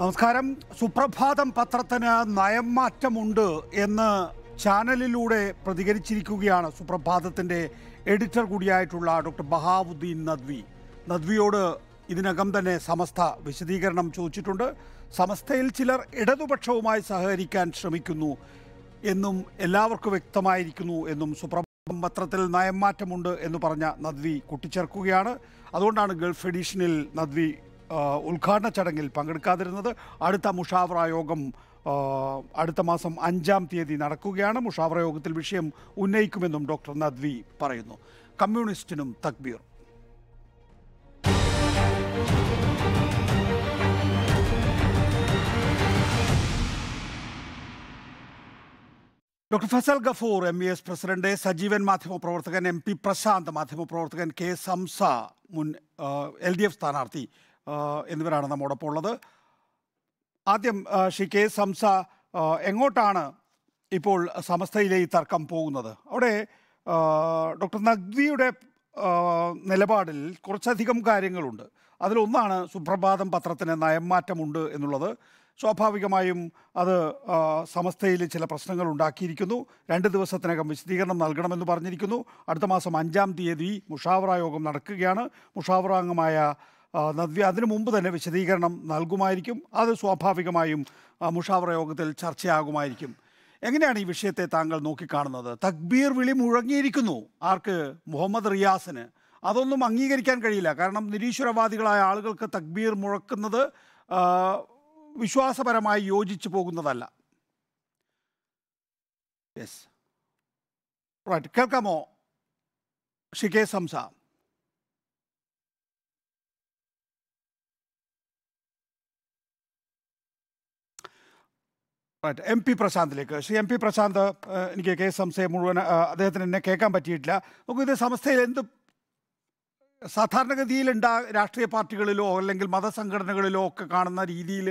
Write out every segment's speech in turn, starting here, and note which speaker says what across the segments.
Speaker 1: നമസ്കാരം സുപ്രഭാതം പത്രത്തിന് മാറ്റമുണ്ട് എന്ന് ചാനലിലൂടെ പ്രതികരിച്ചിരിക്കുകയാണ് സുപ്രഭാതത്തിൻ്റെ എഡിറ്റർ കൂടിയായിട്ടുള്ള ഡോക്ടർ ബഹാവുദ്ദീൻ നദ്വി നദ്വിയോട് ഇതിനകം തന്നെ സമസ്ത വിശദീകരണം ചോദിച്ചിട്ടുണ്ട് സമസ്തയിൽ ചിലർ ഇടതുപക്ഷവുമായി സഹകരിക്കാൻ ശ്രമിക്കുന്നു എന്നും എല്ലാവർക്കും വ്യക്തമായിരിക്കുന്നു എന്നും സുപ്രഭാതം പത്രത്തിൽ മാറ്റമുണ്ട് എന്ന് പറഞ്ഞ നദ്വി കൂട്ടിച്ചേർക്കുകയാണ് അതുകൊണ്ടാണ് ഗൾഫ് എഡീഷനിൽ നദ്വി ഉദ്ഘാടന ചടങ്ങിൽ പങ്കെടുക്കാതിരുന്നത് അടുത്ത മുഷാവറ യോഗം അടുത്ത മാസം അഞ്ചാം തീയതി നടക്കുകയാണ് മുഷാവറ യോഗത്തിൽ വിഷയം ഉന്നയിക്കുമെന്നും ഡോക്ടർ നദ്വി പറയുന്നു കമ്മ്യൂണിസ്റ്റിനും തക്ബീർ doctor Fazal Gafoor M E S president Sajeevan മാധ്യമപ്രവർത്തകൻ എം പി പ്രശാന്ത് മാധ്യമപ്രവർത്തകൻ കെ സംസ മുൻ എൽ ഡി എഫ് സ്ഥാനാർത്ഥി എന്നിവരാണ് നമ്മോടൊപ്പം ഉള്ളത് ആദ്യം ഷി കെ സംസ എങ്ങോട്ടാണ് ഇപ്പോൾ സമസ്തയിലെ ഈ തർക്കം പോകുന്നത് അവിടെ ഡോക്ടർ നഖ്വിയുടെ നിലപാടിൽ കുറച്ചധികം കാര്യങ്ങളുണ്ട് അതിലൊന്നാണ് സുപ്രഭാതം പത്രത്തിന് നയംമാറ്റമുണ്ട് എന്നുള്ളത് സ്വാഭാവികമായും അത് സമസ്തയിൽ ചില പ്രശ്നങ്ങൾ ഉണ്ടാക്കിയിരിക്കുന്നു രണ്ട് ദിവസത്തിനകം വിശദീകരണം നൽകണമെന്ന് പറഞ്ഞിരിക്കുന്നു അടുത്ത മാസം അഞ്ചാം തീയതി മുഷാവറ യോഗം നടക്കുകയാണ് മുഷാവറ അംഗമായ നദ്വി അതിനു മുമ്പ് തന്നെ വിശദീകരണം നൽകുമായിരിക്കും അത് സ്വാഭാവികമായും മുഷാവറ യോഗത്തിൽ ചർച്ചയാകുമായിരിക്കും എങ്ങനെയാണ് ഈ വിഷയത്തെ താങ്കൾ നോക്കിക്കാണുന്നത് തക്ബീർ വിളി മുഴങ്ങിയിരിക്കുന്നു ആർക്ക് മുഹമ്മദ് റിയാസിന് അതൊന്നും അംഗീകരിക്കാൻ കഴിയില്ല കാരണം നിരീശ്വരവാദികളായ ആളുകൾക്ക് തക്ബീർ മുഴക്കുന്നത് വിശ്വാസപരമായി യോജിച്ചു പോകുന്നതല്ല യെസ് റൈറ്റ് കേൾക്കാമോ ഷികെ സംസാം റൈറ്റ് എം പി പ്രശാന്തിലേക്ക് ശ്രീ എം പി പ്രശാന്ത് എനിക്ക് കേസ് സംശയം മുഴുവൻ അദ്ദേഹത്തിന് എന്നെ കേൾക്കാൻ പറ്റിയിട്ടില്ല നമുക്ക് ഇത് സംസ്ഥയിൽ എന്ത് സാധാരണഗതിയിൽ ഉണ്ടാ രാഷ്ട്രീയ പാർട്ടികളിലോ അല്ലെങ്കിൽ മതസംഘടനകളിലോ ഒക്കെ കാണുന്ന രീതിയിൽ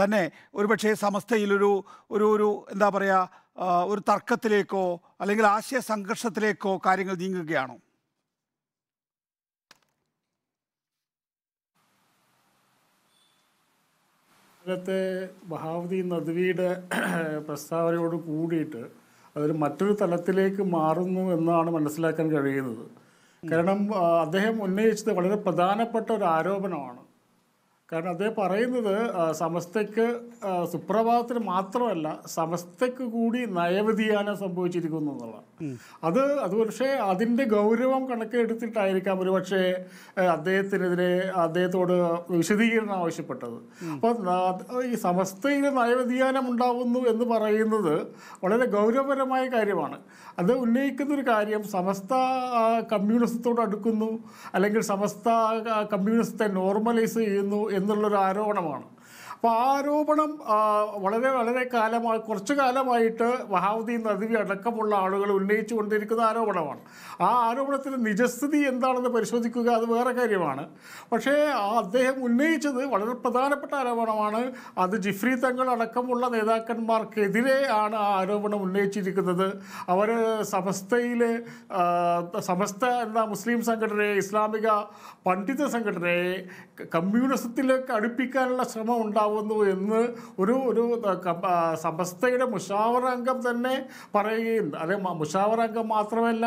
Speaker 1: തന്നെ ഒരുപക്ഷെ സമസ്തയിലൊരു ഒരു ഒരു എന്താ പറയുക ഒരു തർക്കത്തിലേക്കോ അല്ലെങ്കിൽ ആശയ സംഘർഷത്തിലേക്കോ കാര്യങ്ങൾ നീങ്ങുകയാണോ
Speaker 2: ഇന്നത്തെ ബഹാവതി നദ്വിയുടെ പ്രസ്താവനയോട് കൂടിയിട്ട് അതൊരു മറ്റൊരു തലത്തിലേക്ക് മാറുന്നു എന്നാണ് മനസ്സിലാക്കാൻ കഴിയുന്നത് കാരണം അദ്ദേഹം ഉന്നയിച്ചത് വളരെ പ്രധാനപ്പെട്ട ഒരു ആരോപണമാണ് കാരണം അദ്ദേഹം പറയുന്നത് സമസ്തയ്ക്ക് സുപ്രഭാതത്തിന് മാത്രമല്ല സമസ്തയ്ക്ക് കൂടി നയവ്യതിയാനം സംഭവിച്ചിരിക്കുന്നു എന്നുള്ളതാണ് അത് അത് പക്ഷേ അതിൻ്റെ ഗൗരവം കണക്കിലെടുത്തിട്ടായിരിക്കാം ഒരു പക്ഷേ അദ്ദേഹത്തിനെതിരെ അദ്ദേഹത്തോട് വിശദീകരണം ആവശ്യപ്പെട്ടത് അപ്പോൾ ഈ സമസ്തയിൽ നയവ്യതിയാനം ഉണ്ടാവുന്നു എന്ന് പറയുന്നത് വളരെ ഗൗരവപരമായ കാര്യമാണ് അത് ഉന്നയിക്കുന്ന ഒരു കാര്യം സമസ്ത കമ്മ്യൂണിസത്തോട് അടുക്കുന്നു അല്ലെങ്കിൽ സമസ്ത കമ്മ്യൂണിസത്തെ നോർമലൈസ് ചെയ്യുന്നു എന്നുള്ളൊരു ആരോപണമാണ് അപ്പോൾ ആരോപണം വളരെ വളരെ കാലമായി കുറച്ചു കാലമായിട്ട് വഹാവുദ്ദീൻ നദവി അടക്കമുള്ള ആളുകൾ ഉന്നയിച്ചു കൊണ്ടിരിക്കുന്ന ആരോപണമാണ് ആ ആരോപണത്തിന് നിജസ്ഥിതി എന്താണെന്ന് പരിശോധിക്കുക അത് വേറെ കാര്യമാണ് പക്ഷേ അദ്ദേഹം ഉന്നയിച്ചത് വളരെ പ്രധാനപ്പെട്ട ആരോപണമാണ് അത് ജിഫ്രി തങ്ങൾ അടക്കമുള്ള നേതാക്കന്മാർക്കെതിരെ ആണ് ആ ആരോപണം ഉന്നയിച്ചിരിക്കുന്നത് അവർ സമസ്തയിലെ സമസ്ത എന്ന മുസ്ലിം സംഘടനയെ ഇസ്ലാമിക പണ്ഡിത സംഘടനയെ കമ്മ്യൂണിസത്തിലേക്ക് അടുപ്പിക്കാനുള്ള ശ്രമം ഉണ്ടാവും ഉണ്ടാവുന്നു എന്ന് ഒരു ഒരു സമസ്തയുടെ മുഷാവറംഗം അംഗം തന്നെ പറയുകയും അതെ മുഷാവറംഗം അംഗം മാത്രമല്ല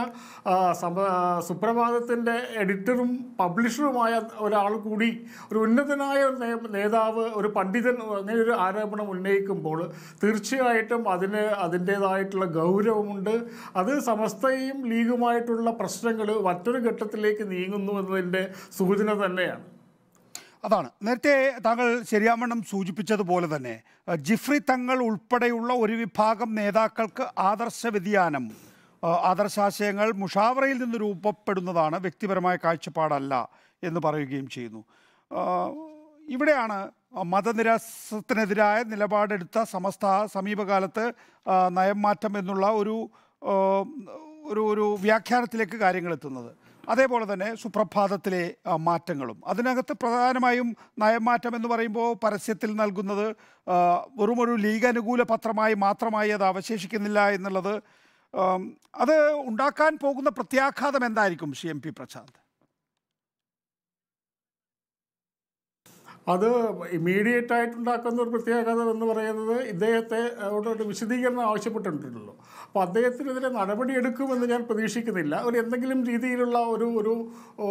Speaker 2: സുപ്രഭാതത്തിൻ്റെ എഡിറ്ററും പബ്ലിഷറുമായ ഒരാൾ കൂടി ഒരു ഉന്നതനായ ഒരു നേതാവ് ഒരു പണ്ഡിതൻ അങ്ങനെ ഒരു ആരോപണം ഉന്നയിക്കുമ്പോൾ തീർച്ചയായിട്ടും അതിന് അതിൻ്റേതായിട്ടുള്ള ഗൗരവമുണ്ട് അത് സമസ്തയും ലീഗുമായിട്ടുള്ള പ്രശ്നങ്ങൾ മറ്റൊരു ഘട്ടത്തിലേക്ക് നീങ്ങുന്നു എന്നതിൻ്റെ സൂചന തന്നെയാണ്
Speaker 1: അതാണ് നേരത്തെ താങ്കൾ ശരിയാമണ്ണം സൂചിപ്പിച്ചതുപോലെ തന്നെ ജിഫ്രി തങ്ങൾ ഉൾപ്പെടെയുള്ള ഒരു വിഭാഗം നേതാക്കൾക്ക് ആദർശ വ്യതിയാനം ആദർശാശയങ്ങൾ മുഷാവറയിൽ നിന്ന് രൂപപ്പെടുന്നതാണ് വ്യക്തിപരമായ കാഴ്ചപ്പാടല്ല എന്ന് പറയുകയും ചെയ്യുന്നു ഇവിടെയാണ് മതനിരാസത്തിനെതിരായ നിലപാടെടുത്ത സമസ്ത സമീപകാലത്ത് നയം മാറ്റം എന്നുള്ള ഒരു ഒരു വ്യാഖ്യാനത്തിലേക്ക് കാര്യങ്ങൾ എത്തുന്നത് അതേപോലെ തന്നെ സുപ്രഭാതത്തിലെ മാറ്റങ്ങളും അതിനകത്ത് പ്രധാനമായും നയമാറ്റം എന്ന് പറയുമ്പോൾ പരസ്യത്തിൽ നൽകുന്നത് വെറുമൊരു ലീഗ് അനുകൂല പത്രമായി മാത്രമായി അത് അവശേഷിക്കുന്നില്ല എന്നുള്ളത് അത് ഉണ്ടാക്കാൻ പോകുന്ന പ്രത്യാഘാതം എന്തായിരിക്കും സി എം പി പ്രശാന്ത് അത്
Speaker 2: ഇമ്മീഡിയറ്റ് ആയിട്ട് ഉണ്ടാക്കുന്ന ഒരു പ്രത്യേകത എന്ന് പറയുന്നത് ഇദ്ദേഹത്തെ ഒരു വിശദീകരണം ആവശ്യപ്പെട്ടിട്ടുണ്ടല്ലോ അപ്പോൾ അദ്ദേഹത്തിനെതിരെ നടപടിയെടുക്കുമെന്ന് ഞാൻ പ്രതീക്ഷിക്കുന്നില്ല ഒരു എന്തെങ്കിലും രീതിയിലുള്ള ഒരു ഒരു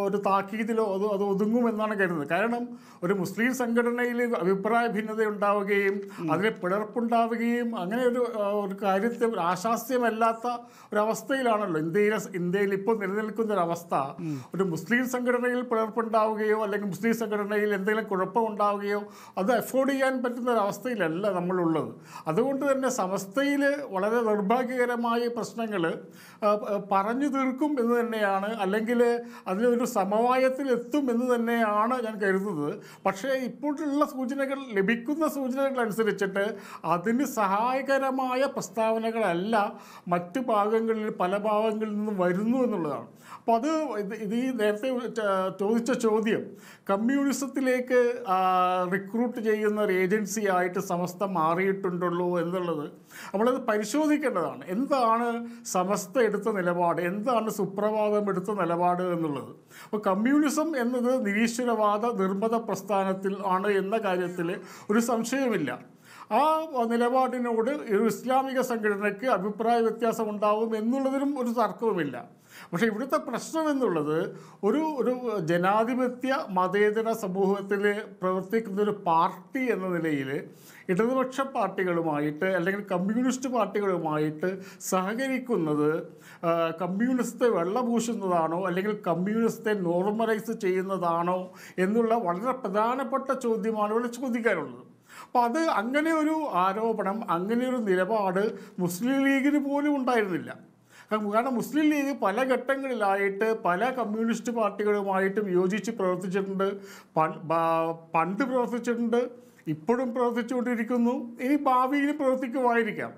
Speaker 2: ഒരു താക്കീതിലോ അത് അത് ഒതുങ്ങുമെന്നാണ് കരുതുന്നത് കാരണം ഒരു മുസ്ലിം സംഘടനയിൽ അഭിപ്രായ ഭിന്നത ഉണ്ടാവുകയും അതിന് പിളർപ്പുണ്ടാവുകയും അങ്ങനെ ഒരു ഒരു കാര്യത്തെ ആശാസ്യമല്ലാത്ത ഒരവസ്ഥയിലാണല്ലോ ഇന്ത്യയിലെ ഇന്ത്യയിൽ ഇപ്പോൾ നിലനിൽക്കുന്ന ഒരു അവസ്ഥ ഒരു മുസ്ലിം സംഘടനയിൽ പിളർപ്പുണ്ടാവുകയോ അല്ലെങ്കിൽ മുസ്ലിം സംഘടനയിൽ എന്തെങ്കിലും കുഴപ്പം ഉണ്ടാവുകയോ അത് അഫോർഡ് ചെയ്യാൻ പറ്റുന്ന ഒരവസ്ഥയിലല്ല നമ്മളുള്ളത് അതുകൊണ്ട് തന്നെ സമസ്തയിൽ വളരെ നിർഭാഗ്യകരമായ പ്രശ്നങ്ങൾ പറഞ്ഞു തീർക്കും എന്ന് തന്നെയാണ് അല്ലെങ്കിൽ അതിനൊരു സമവായത്തിലെത്തും എന്ന് തന്നെയാണ് ഞാൻ കരുതുന്നത് പക്ഷേ ഇപ്പോഴുള്ള സൂചനകൾ ലഭിക്കുന്ന സൂചനകളനുസരിച്ചിട്ട് അതിന് സഹായകരമായ പ്രസ്താവനകളല്ല മറ്റ് ഭാഗങ്ങളിൽ പല ഭാഗങ്ങളിൽ നിന്നും വരുന്നു എന്നുള്ളതാണ് അപ്പോൾ അത് ഇത് ഈ നേരത്തെ ചോദിച്ച ചോദ്യം കമ്മ്യൂണിസത്തിലേക്ക് റിക്രൂട്ട് ചെയ്യുന്ന ഒരു ഏജൻസി ആയിട്ട് സമസ്ത മാറിയിട്ടുണ്ടല്ലോ എന്നുള്ളത് നമ്മളത് പരിശോധിക്കേണ്ടതാണ് എന്താണ് സമസ്ത എടുത്ത നിലപാട് എന്താണ് സുപ്രഭാതം എടുത്ത നിലപാട് എന്നുള്ളത് അപ്പോൾ കമ്മ്യൂണിസം എന്നത് നിരീശ്വരവാദ നിർമ്മത പ്രസ്ഥാനത്തിൽ ആണ് എന്ന കാര്യത്തിൽ ഒരു സംശയമില്ല ആ നിലപാടിനോട് ഒരു ഇസ്ലാമിക സംഘടനയ്ക്ക് അഭിപ്രായ വ്യത്യാസം ഉണ്ടാവും എന്നുള്ളതിനും ഒരു തർക്കവുമില്ല പക്ഷേ ഇവിടുത്തെ പ്രശ്നം എന്നുള്ളത് ഒരു ഒരു ജനാധിപത്യ മതേതര സമൂഹത്തിൽ പ്രവർത്തിക്കുന്ന ഒരു പാർട്ടി എന്ന നിലയിൽ ഇടതുപക്ഷ പാർട്ടികളുമായിട്ട് അല്ലെങ്കിൽ കമ്മ്യൂണിസ്റ്റ് പാർട്ടികളുമായിട്ട് സഹകരിക്കുന്നത് കമ്മ്യൂണിസ്റ്റ് വെള്ളപൂശുന്നതാണോ അല്ലെങ്കിൽ കമ്മ്യൂണിസ്റ്റെ നോർമലൈസ് ചെയ്യുന്നതാണോ എന്നുള്ള വളരെ പ്രധാനപ്പെട്ട ചോദ്യമാണ് ഇവിടെ ചോദിക്കാനുള്ളത് അപ്പോൾ അത് അങ്ങനെ ഒരു ആരോപണം അങ്ങനെ ഒരു നിലപാട് മുസ്ലിം ലീഗിന് പോലും ഉണ്ടായിരുന്നില്ല കാരണം മുസ്ലിം ലീഗ് പല ഘട്ടങ്ങളിലായിട്ട് പല കമ്മ്യൂണിസ്റ്റ് പാർട്ടികളുമായിട്ടും യോജിച്ച് പ്രവർത്തിച്ചിട്ടുണ്ട് പണ്ട് പ്രവർത്തിച്ചിട്ടുണ്ട് ഇപ്പോഴും പ്രവർത്തിച്ചുകൊണ്ടിരിക്കുന്നു ഇനി ഭാവിയിൽ പ്രവർത്തിക്കുമായിരിക്കാം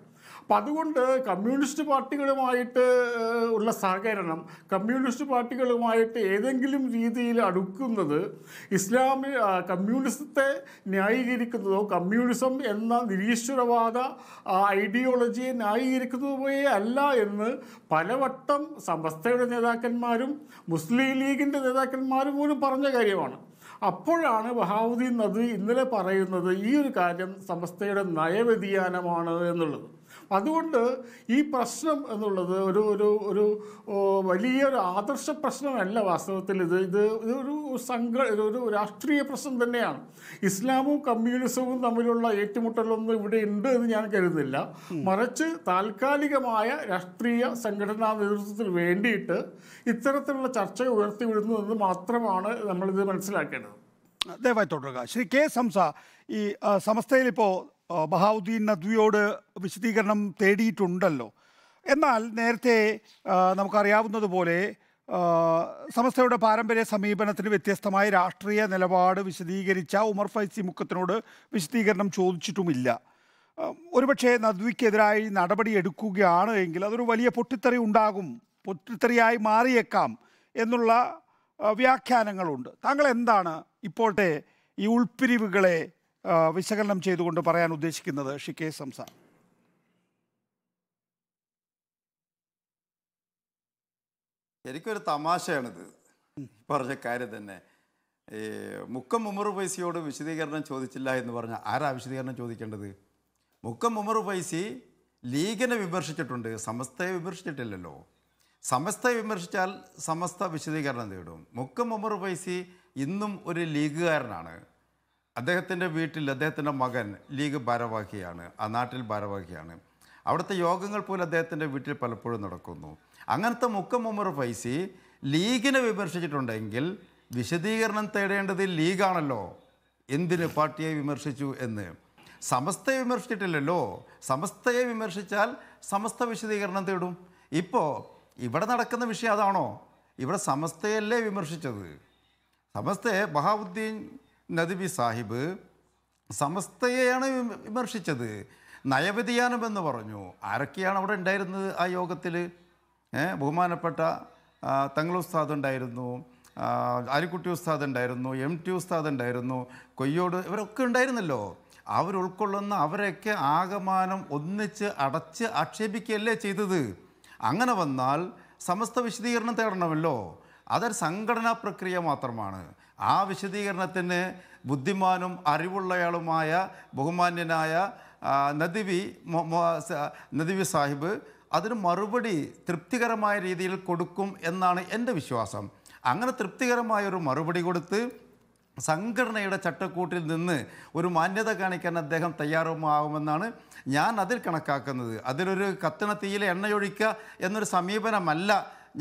Speaker 2: അപ്പം അതുകൊണ്ട് കമ്മ്യൂണിസ്റ്റ് പാർട്ടികളുമായിട്ട് ഉള്ള സഹകരണം കമ്മ്യൂണിസ്റ്റ് പാർട്ടികളുമായിട്ട് ഏതെങ്കിലും രീതിയിൽ അടുക്കുന്നത് ഇസ്ലാമി കമ്മ്യൂണിസത്തെ ന്യായീകരിക്കുന്നതോ കമ്മ്യൂണിസം എന്ന നിരീശ്വരവാദ ഐഡിയോളജിയെ ന്യായീകരിക്കുന്നതുപോലെ അല്ല എന്ന് പലവട്ടം സമസ്തയുടെ നേതാക്കന്മാരും മുസ്ലിം ലീഗിൻ്റെ നേതാക്കന്മാരും പോലും പറഞ്ഞ കാര്യമാണ് അപ്പോഴാണ് വഹാവുദ്ദീൻ നദ് ഇന്നലെ പറയുന്നത് ഈ ഒരു കാര്യം സമസ്തയുടെ നയവ്യതിയാനമാണ് എന്നുള്ളത് അതുകൊണ്ട് ഈ പ്രശ്നം എന്നുള്ളത് ഒരു ഒരു ഒരു വലിയൊരു ആദർശ പ്രശ്നമല്ല വാസ്തവത്തിൽ ഇത് ഇത് ഇതൊരു സംഘ ഒരു രാഷ്ട്രീയ പ്രശ്നം തന്നെയാണ് ഇസ്ലാമും കമ്മ്യൂണിസവും തമ്മിലുള്ള ഏറ്റുമുട്ടലൊന്നും ഇവിടെ ഉണ്ട് എന്ന് ഞാൻ കരുതുന്നില്ല മറിച്ച് താൽക്കാലികമായ രാഷ്ട്രീയ സംഘടനാ നേതൃത്വത്തിന് വേണ്ടിയിട്ട് ഇത്തരത്തിലുള്ള ചർച്ച
Speaker 1: ഉയർത്തി വിടുന്നതെന്ന് മാത്രമാണ് നമ്മളിത് മനസ്സിലാക്കേണ്ടത് ദയവായി തുടരുക ശ്രീ കെ സംസ ഈ സമസ്തയിൽ ഇപ്പോൾ ബഹാദ്ദീൻ നദ്വിയോട് വിശദീകരണം തേടിയിട്ടുണ്ടല്ലോ എന്നാൽ നേരത്തെ നമുക്കറിയാവുന്നതുപോലെ സമസ്തയുടെ പാരമ്പര്യ സമീപനത്തിന് വ്യത്യസ്തമായ രാഷ്ട്രീയ നിലപാട് വിശദീകരിച്ച ഉമർ ഫൈസി മുക്കത്തിനോട് വിശദീകരണം ചോദിച്ചിട്ടുമില്ല ഒരുപക്ഷെ നദ്വിക്കെതിരായി എടുക്കുകയാണ് എങ്കിൽ അതൊരു വലിയ പൊട്ടിത്തെറി ഉണ്ടാകും പൊട്ടിത്തെറിയായി മാറിയേക്കാം എന്നുള്ള വ്യാഖ്യാനങ്ങളുണ്ട് താങ്കൾ എന്താണ് ഇപ്പോഴത്തെ ഈ ഉൾപ്പിരിവുകളെ വിശകലനം ചെയ്തുകൊണ്ട് പറയാൻ ഉദ്ദേശിക്കുന്നത് കെ സംസാർ
Speaker 3: ശരിക്കൊരു തമാശയാണിത് പറഞ്ഞ കാര്യം തന്നെ ഈ മുക്കം ഉമർ പൈസയോട് വിശദീകരണം ചോദിച്ചില്ല എന്ന് പറഞ്ഞാൽ ആരാ വിശദീകരണം ചോദിക്കേണ്ടത് മുക്കം ഉമർ പൈസി ലീഗിനെ വിമർശിച്ചിട്ടുണ്ട് സമസ്തയെ വിമർശിച്ചിട്ടില്ലല്ലോ സമസ്തയെ വിമർശിച്ചാൽ സമസ്ത വിശദീകരണം തേടും മുക്കം ഉമർ പൈസി ഇന്നും ഒരു ലീഗുകാരനാണ് അദ്ദേഹത്തിൻ്റെ വീട്ടിൽ അദ്ദേഹത്തിൻ്റെ മകൻ ലീഗ് ഭാരവാഹിയാണ് ആ നാട്ടിൽ ഭാരവാഹിയാണ് അവിടുത്തെ യോഗങ്ങൾ പോലും അദ്ദേഹത്തിൻ്റെ വീട്ടിൽ പലപ്പോഴും നടക്കുന്നു അങ്ങനത്തെ മുക്കം ഉമർ ഫൈസി ലീഗിനെ വിമർശിച്ചിട്ടുണ്ടെങ്കിൽ വിശദീകരണം തേടേണ്ടത് ലീഗാണല്ലോ എന്തിന് പാർട്ടിയെ വിമർശിച്ചു എന്ന് സമസ്തയെ വിമർശിച്ചിട്ടില്ലല്ലോ സമസ്തയെ വിമർശിച്ചാൽ സമസ്ത വിശദീകരണം തേടും ഇപ്പോൾ ഇവിടെ നടക്കുന്ന വിഷയം അതാണോ ഇവിടെ സമസ്തയല്ലേ വിമർശിച്ചത് സമസ്തയെ ബഹാബുദ്ദീൻ നദ്വി സാഹിബ് സമസ്തയെയാണ് വിമർശിച്ചത് നയവ്യതിയാനമെന്ന് പറഞ്ഞു ആരൊക്കെയാണ് അവിടെ ഉണ്ടായിരുന്നത് ആ യോഗത്തിൽ ബഹുമാനപ്പെട്ട തങ്ങൾ ഉസ്താദ് ഉണ്ടായിരുന്നു ആലിക്കുട്ടി ഉസ്താദ് ഉണ്ടായിരുന്നു എം ടി ഉസ്താദ് ഉണ്ടായിരുന്നു കൊയ്യോട് ഇവരൊക്കെ ഉണ്ടായിരുന്നല്ലോ അവരുൾക്കൊള്ളുന്ന അവരെയൊക്കെ ആകമാനം ഒന്നിച്ച് അടച്ച് ആക്ഷേപിക്കുകയല്ലേ ചെയ്തത് അങ്ങനെ വന്നാൽ സമസ്ത വിശദീകരണം തേടണമല്ലോ അതൊരു സംഘടനാ പ്രക്രിയ മാത്രമാണ് ആ വിശദീകരണത്തിന് ബുദ്ധിമാനും അറിവുള്ളയാളുമായ ബഹുമാന്യനായ നദിവി നദിവി സാഹിബ് അതിന് മറുപടി തൃപ്തികരമായ രീതിയിൽ കൊടുക്കും എന്നാണ് എൻ്റെ വിശ്വാസം അങ്ങനെ തൃപ്തികരമായ ഒരു മറുപടി കൊടുത്ത് സംഘടനയുടെ ചട്ടക്കൂട്ടിൽ നിന്ന് ഒരു മാന്യത കാണിക്കാൻ അദ്ദേഹം തയ്യാറുമാകുമെന്നാണ് ഞാൻ അതിൽ കണക്കാക്കുന്നത് അതിലൊരു കത്തിണ തീയിലെ എണ്ണയൊഴിക്കുക എന്നൊരു സമീപനമല്ല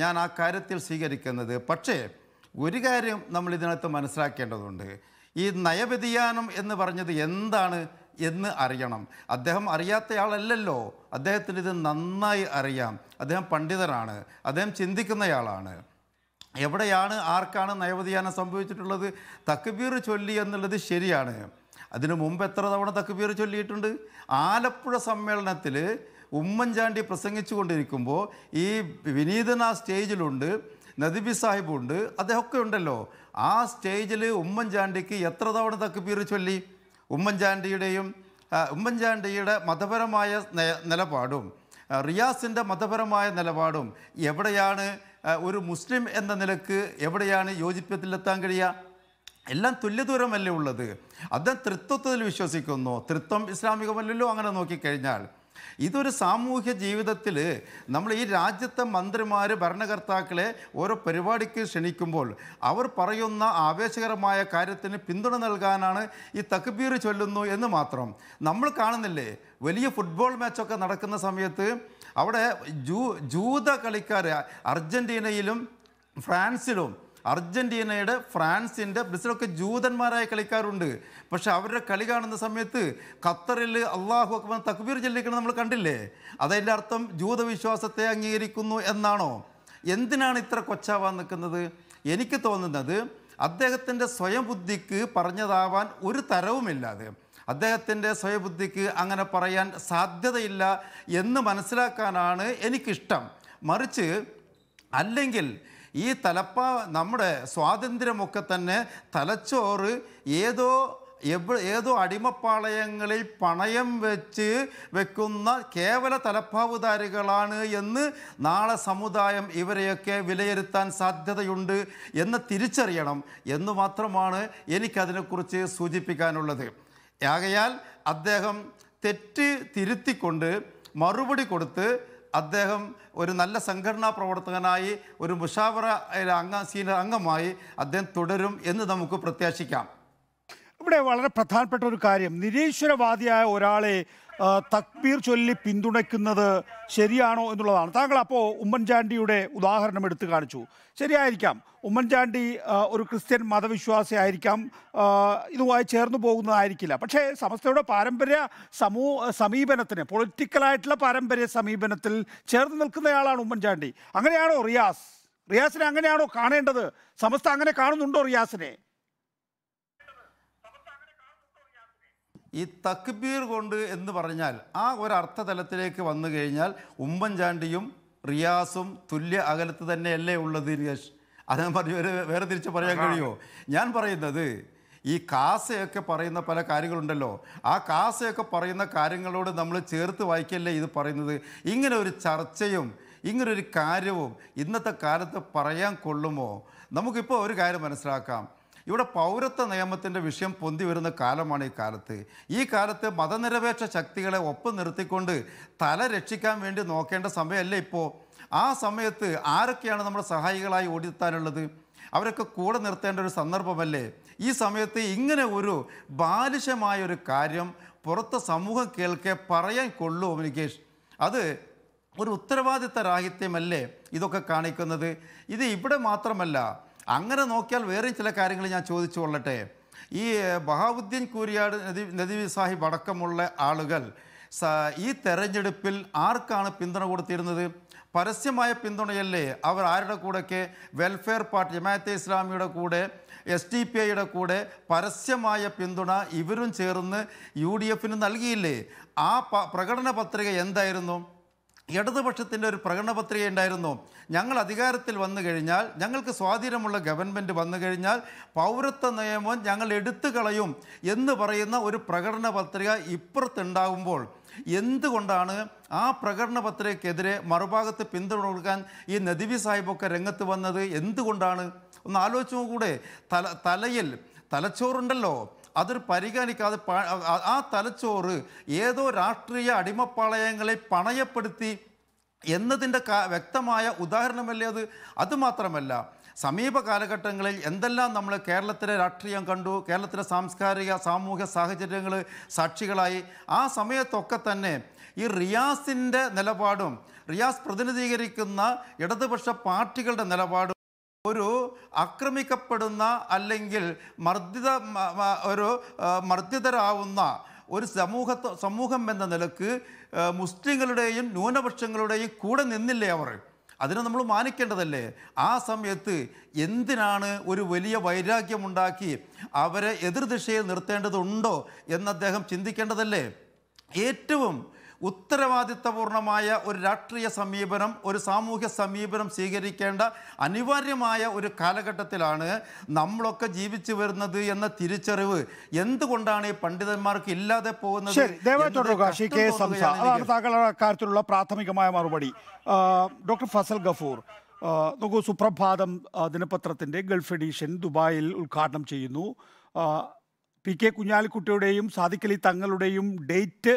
Speaker 3: ഞാൻ ആ കാര്യത്തിൽ സ്വീകരിക്കുന്നത് പക്ഷേ ഒരു കാര്യം നമ്മൾ ഇതിനകത്ത് മനസ്സിലാക്കേണ്ടതുണ്ട് ഈ നയവ്യതിയാനം എന്ന് പറഞ്ഞത് എന്താണ് എന്ന് അറിയണം അദ്ദേഹം അറിയാത്തയാളല്ലോ അദ്ദേഹത്തിന് ഇത് നന്നായി അറിയാം അദ്ദേഹം പണ്ഡിതനാണ് അദ്ദേഹം ചിന്തിക്കുന്നയാളാണ് എവിടെയാണ് ആർക്കാണ് നയവ്യതിയാനം സംഭവിച്ചിട്ടുള്ളത് തക്ബീർ ചൊല്ലി എന്നുള്ളത് ശരിയാണ് അതിനു മുമ്പ് എത്ര തവണ തക്ബീർ ചൊല്ലിയിട്ടുണ്ട് ആലപ്പുഴ സമ്മേളനത്തിൽ ഉമ്മൻചാണ്ടി പ്രസംഗിച്ചു കൊണ്ടിരിക്കുമ്പോൾ ഈ വിനീതൻ ആ സ്റ്റേജിലുണ്ട് നദിബി ഉണ്ട് അദ്ദേഹമൊക്കെ ഉണ്ടല്ലോ ആ സ്റ്റേജിൽ ഉമ്മൻചാണ്ടിക്ക് എത്ര തവണ തക്കുപീർ ചൊല്ലി ഉമ്മൻചാണ്ടിയുടെയും ഉമ്മൻചാണ്ടിയുടെ മതപരമായ നിലപാടും റിയാസിൻ്റെ മതപരമായ നിലപാടും എവിടെയാണ് ഒരു മുസ്ലിം എന്ന നിലക്ക് എവിടെയാണ് യോജിപ്പത്തിലെത്താൻ കഴിയുക എല്ലാം തുല്യദൂരമല്ലേ ഉള്ളത് അദ്ദേഹം തൃത്വത്തിൽ വിശ്വസിക്കുന്നു തൃത്വം ഇസ്ലാമികമല്ലല്ലോ അങ്ങനെ നോക്കിക്കഴിഞ്ഞാൽ ഇതൊരു സാമൂഹ്യ ജീവിതത്തിൽ നമ്മൾ ഈ രാജ്യത്തെ മന്ത്രിമാർ ഭരണകർത്താക്കളെ ഓരോ പരിപാടിക്ക് ക്ഷണിക്കുമ്പോൾ അവർ പറയുന്ന ആവേശകരമായ കാര്യത്തിന് പിന്തുണ നൽകാനാണ് ഈ തക്ബീർ ചൊല്ലുന്നു എന്ന് മാത്രം നമ്മൾ കാണുന്നില്ലേ വലിയ ഫുട്ബോൾ മാച്ചൊക്കെ നടക്കുന്ന സമയത്ത് അവിടെ ജൂ ജൂത കളിക്കാർ അർജൻറ്റീനയിലും ഫ്രാൻസിലും അർജന്റീനയുടെ ഫ്രാൻസിൻ്റെ ബ്രസീലൊക്കെ ജൂതന്മാരായ കളിക്കാരുണ്ട് പക്ഷെ അവരുടെ കളി കാണുന്ന സമയത്ത് ഖത്തറിൽ അള്ളാഹു അക്ബർ തക്ബീർ ചൊല്ലിക്കണം നമ്മൾ കണ്ടില്ലേ അതതിൻ്റെ അർത്ഥം ജൂതവിശ്വാസത്തെ അംഗീകരിക്കുന്നു എന്നാണോ എന്തിനാണ് ഇത്ര കൊച്ചാവാൻ നിൽക്കുന്നത് എനിക്ക് തോന്നുന്നത് അദ്ദേഹത്തിൻ്റെ സ്വയം ബുദ്ധിക്ക് പറഞ്ഞതാവാൻ ഒരു തരവുമില്ലാതെ അദ്ദേഹത്തിൻ്റെ സ്വയബുദ്ധിക്ക് അങ്ങനെ പറയാൻ സാധ്യതയില്ല എന്ന് മനസ്സിലാക്കാനാണ് എനിക്കിഷ്ടം മറിച്ച് അല്ലെങ്കിൽ ഈ തലപ്പ നമ്മുടെ സ്വാതന്ത്ര്യമൊക്കെ തന്നെ തലച്ചോറ് ഏതോ എവിടെ ഏതോ അടിമപ്പാളയങ്ങളിൽ പണയം വെച്ച് വെക്കുന്ന കേവല തലപ്പാവുധാരികളാണ് എന്ന് നാളെ സമുദായം ഇവരെയൊക്കെ വിലയിരുത്താൻ സാധ്യതയുണ്ട് എന്ന് തിരിച്ചറിയണം എന്ന് മാത്രമാണ് എനിക്കതിനെക്കുറിച്ച് സൂചിപ്പിക്കാനുള്ളത് ആകയാൽ അദ്ദേഹം തെറ്റ് തിരുത്തിക്കൊണ്ട് മറുപടി കൊടുത്ത് അദ്ദേഹം ഒരു നല്ല സംഘടനാ പ്രവർത്തകനായി ഒരു മുഷാവറ അംഗ സീനിയർ അംഗമായി അദ്ദേഹം തുടരും എന്ന് നമുക്ക് പ്രത്യാശിക്കാം
Speaker 1: ഇവിടെ വളരെ പ്രധാനപ്പെട്ട ഒരു കാര്യം നിരീശ്വരവാദിയായ ഒരാളെ തക്ബീർ ചൊല്ലി പിന്തുണയ്ക്കുന്നത് ശരിയാണോ എന്നുള്ളതാണ് താങ്കൾ അപ്പോൾ ഉമ്മൻചാണ്ടിയുടെ ഉദാഹരണം എടുത്തു കാണിച്ചു ശരിയായിരിക്കാം ഉമ്മൻചാണ്ടി ഒരു ക്രിസ്ത്യൻ മതവിശ്വാസി ആയിരിക്കാം ഇതുമായി ചേർന്നു പോകുന്നതായിരിക്കില്ല പക്ഷേ സമസ്തയുടെ പാരമ്പര്യ സമൂ സമീപനത്തിന് പൊളിറ്റിക്കലായിട്ടുള്ള പാരമ്പര്യ സമീപനത്തിൽ ചേർന്ന് നിൽക്കുന്നയാളാണ് ഉമ്മൻചാണ്ടി അങ്ങനെയാണോ റിയാസ് റിയാസിനെ അങ്ങനെയാണോ കാണേണ്ടത്
Speaker 3: സമസ്ത അങ്ങനെ കാണുന്നുണ്ടോ റിയാസിനെ ഈ തക്ബീർ കൊണ്ട് എന്ന് പറഞ്ഞാൽ ആ ഒരർത്ഥതലത്തിലേക്ക് വന്നു കഴിഞ്ഞാൽ ഉമ്മൻചാണ്ടിയും റിയാസും തുല്യ അകലത്ത് തന്നെയല്ലേ ഉള്ളത് രേഷ് അത് പറഞ്ഞു വേറെ തിരിച്ച് പറയാൻ കഴിയുമോ ഞാൻ പറയുന്നത് ഈ കാസയൊക്കെ പറയുന്ന പല കാര്യങ്ങളുണ്ടല്ലോ ആ കാസയൊക്കെ പറയുന്ന കാര്യങ്ങളോട് നമ്മൾ ചേർത്ത് വായിക്കല്ലേ ഇത് പറയുന്നത് ഇങ്ങനെ ഒരു ചർച്ചയും ഇങ്ങനൊരു കാര്യവും ഇന്നത്തെ കാലത്ത് പറയാൻ കൊള്ളുമോ നമുക്കിപ്പോൾ ഒരു കാര്യം മനസ്സിലാക്കാം ഇവിടെ പൗരത്വ നിയമത്തിൻ്റെ വിഷയം പൊന്തി വരുന്ന കാലമാണ് ഈ കാലത്ത് ഈ കാലത്ത് മതനിരപേക്ഷ ശക്തികളെ ഒപ്പം നിർത്തിക്കൊണ്ട് തല രക്ഷിക്കാൻ വേണ്ടി നോക്കേണ്ട സമയമല്ലേ ഇപ്പോൾ ആ സമയത്ത് ആരൊക്കെയാണ് നമ്മുടെ സഹായികളായി ഓടിത്താനുള്ളത് അവരൊക്കെ കൂടെ നിർത്തേണ്ട ഒരു സന്ദർഭമല്ലേ ഈ സമയത്ത് ഇങ്ങനെ ഒരു ബാലിശമായ ഒരു കാര്യം പുറത്തെ സമൂഹം കേൾക്കെ പറയാൻ കൊള്ളൂ മുനികേഷ് അത് ഒരു ഉത്തരവാദിത്ത രാഹിത്യമല്ലേ ഇതൊക്കെ കാണിക്കുന്നത് ഇത് ഇവിടെ മാത്രമല്ല അങ്ങനെ നോക്കിയാൽ വേറെ ചില കാര്യങ്ങൾ ഞാൻ ചോദിച്ചു കൊള്ളട്ടെ ഈ ബഹാബുദ്ദീൻ കൂരിയാട് നദി സാഹിബ് അടക്കമുള്ള ആളുകൾ ഈ തെരഞ്ഞെടുപ്പിൽ ആർക്കാണ് പിന്തുണ കൊടുത്തിരുന്നത് പരസ്യമായ പിന്തുണയല്ലേ അവർ ആരുടെ കൂടെയൊക്കെ വെൽഫെയർ പാർട്ടി ജമാഅത്തെ ഇസ്ലാമിയുടെ കൂടെ എസ് ടി പി ഐയുടെ കൂടെ പരസ്യമായ പിന്തുണ ഇവരും ചേർന്ന് യു ഡി എഫിന് നൽകിയില്ലേ ആ പ്രകടന പത്രിക എന്തായിരുന്നു ഇടതുപക്ഷത്തിൻ്റെ ഒരു പ്രകടനപത്രിക ഉണ്ടായിരുന്നു ഞങ്ങൾ അധികാരത്തിൽ വന്നു കഴിഞ്ഞാൽ ഞങ്ങൾക്ക് സ്വാധീനമുള്ള ഗവൺമെൻറ് വന്നു കഴിഞ്ഞാൽ പൗരത്വ നിയമം ഞങ്ങൾ എടുത്തു കളയും എന്ന് പറയുന്ന ഒരു പ്രകടന പത്രിക ഇപ്പുറത്തുണ്ടാകുമ്പോൾ എന്തുകൊണ്ടാണ് ആ പ്രകടന പത്രികക്കെതിരെ മറുഭാഗത്ത് പിന്തുണ കൊടുക്കാൻ ഈ നദിവി സാഹിബൊക്കെ രംഗത്ത് വന്നത് എന്തുകൊണ്ടാണ് ഒന്ന് ആലോചിച്ചു കൂടെ തല തലയിൽ തലച്ചോറുണ്ടല്ലോ അതൊരു പരിഗണിക്കാതെ ആ തലച്ചോറ് ഏതോ രാഷ്ട്രീയ അടിമപ്പാളയങ്ങളെ പണയപ്പെടുത്തി എന്നതിൻ്റെ വ്യക്തമായ ഉദാഹരണമല്ലേ അത് അതുമാത്രമല്ല സമീപ കാലഘട്ടങ്ങളിൽ എന്തെല്ലാം നമ്മൾ കേരളത്തിലെ രാഷ്ട്രീയം കണ്ടു കേരളത്തിലെ സാംസ്കാരിക സാമൂഹ്യ സാഹചര്യങ്ങൾ സാക്ഷികളായി ആ സമയത്തൊക്കെ തന്നെ ഈ റിയാസിൻ്റെ നിലപാടും റിയാസ് പ്രതിനിധീകരിക്കുന്ന ഇടതുപക്ഷ പാർട്ടികളുടെ നിലപാടും ഒരു ആക്രമിക്കപ്പെടുന്ന അല്ലെങ്കിൽ മർദ്ദിത ഒരു മർദ്ദിതരാവുന്ന ഒരു സമൂഹ സമൂഹം എന്ന നിലക്ക് മുസ്ലിങ്ങളുടെയും ന്യൂനപക്ഷങ്ങളുടെയും കൂടെ നിന്നില്ലേ അവർ അതിനെ നമ്മൾ മാനിക്കേണ്ടതല്ലേ ആ സമയത്ത് എന്തിനാണ് ഒരു വലിയ വൈരാഗ്യമുണ്ടാക്കി അവരെ എതിർദിശയിൽ നിർത്തേണ്ടതുണ്ടോ എന്ന് അദ്ദേഹം ചിന്തിക്കേണ്ടതല്ലേ ഏറ്റവും ഉത്തരവാദിത്തപൂർണമായ ഒരു രാഷ്ട്രീയ സമീപനം ഒരു സാമൂഹ്യ സമീപനം സ്വീകരിക്കേണ്ട അനിവാര്യമായ ഒരു കാലഘട്ടത്തിലാണ് നമ്മളൊക്കെ ജീവിച്ചു വരുന്നത് എന്ന തിരിച്ചറിവ് എന്തുകൊണ്ടാണ് ഈ പണ്ഡിതന്മാർക്ക് ഇല്ലാതെ പോകുന്നത്
Speaker 1: അതാണ് പ്രാഥമികമായ മറുപടി ഡോക്ടർ ഫസൽ ഗഫൂർ നോക്കൂ സുപ്രഭാതം ദിനപത്രത്തിൻ്റെ ഗൾഫ് എഡീഷൻ ദുബായിൽ ഉദ്ഘാടനം ചെയ്യുന്നു പി കെ കുഞ്ഞാലിക്കുട്ടിയുടെയും സാദിഖലി തങ്ങളുടെയും ഡേറ്റ്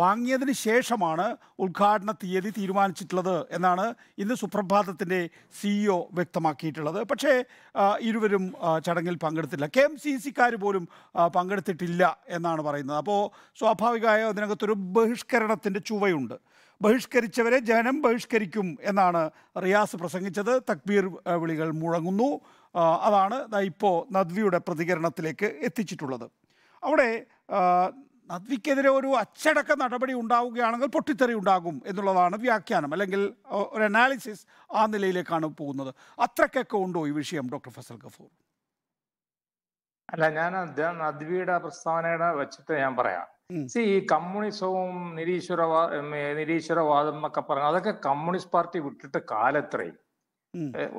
Speaker 1: വാങ്ങിയതിന് ശേഷമാണ് ഉദ്ഘാടന തീയതി തീരുമാനിച്ചിട്ടുള്ളത് എന്നാണ് ഇന്ന് സുപ്രഭാതത്തിൻ്റെ സിഇഒ e വ്യക്തമാക്കിയിട്ടുള്ളത് പക്ഷേ ഇരുവരും ചടങ്ങിൽ പങ്കെടുത്തില്ല കെ എം സി സിക്കാർ പോലും പങ്കെടുത്തിട്ടില്ല എന്നാണ് പറയുന്നത് അപ്പോൾ സ്വാഭാവികമായ അതിനകത്തൊരു ബഹിഷ്കരണത്തിൻ്റെ ചുവയുണ്ട് ബഹിഷ്കരിച്ചവരെ ജനം ബഹിഷ്കരിക്കും എന്നാണ് റിയാസ് പ്രസംഗിച്ചത് തക്ബീർ വിളികൾ മുഴങ്ങുന്നു അതാണ് ഇപ്പോൾ നദ്വിയുടെ പ്രതികരണത്തിലേക്ക് എത്തിച്ചിട്ടുള്ളത് അവിടെ നദ്വിക്കെതിരെ ഒരു അച്ചടക്ക നടപടി ഉണ്ടാവുകയാണെങ്കിൽ പൊട്ടിത്തെറി ഉണ്ടാകും എന്നുള്ളതാണ് വ്യാഖ്യാനം അല്ലെങ്കിൽ ഒരു അനാലിസിസ് ആ നിലയിലേക്കാണ് പോകുന്നത് അത്രക്കൊക്കെ ഉണ്ടോ ഈ വിഷയം
Speaker 4: ഡോക്ടർ ഫസൽ ഗഫൂർ അല്ല ഞാൻ നദ്വിയുടെ പ്രസ്താവനയുടെ വെച്ചിട്ട് ഞാൻ പറയാം സി ഈ കമ്മ്യൂണിസവും നിരീശ്വരവാ നിരീശ്വരവാദം എന്നൊക്കെ പറഞ്ഞ അതൊക്കെ കമ്മ്യൂണിസ്റ്റ് പാർട്ടി വിട്ടിട്ട് കാലത്രയും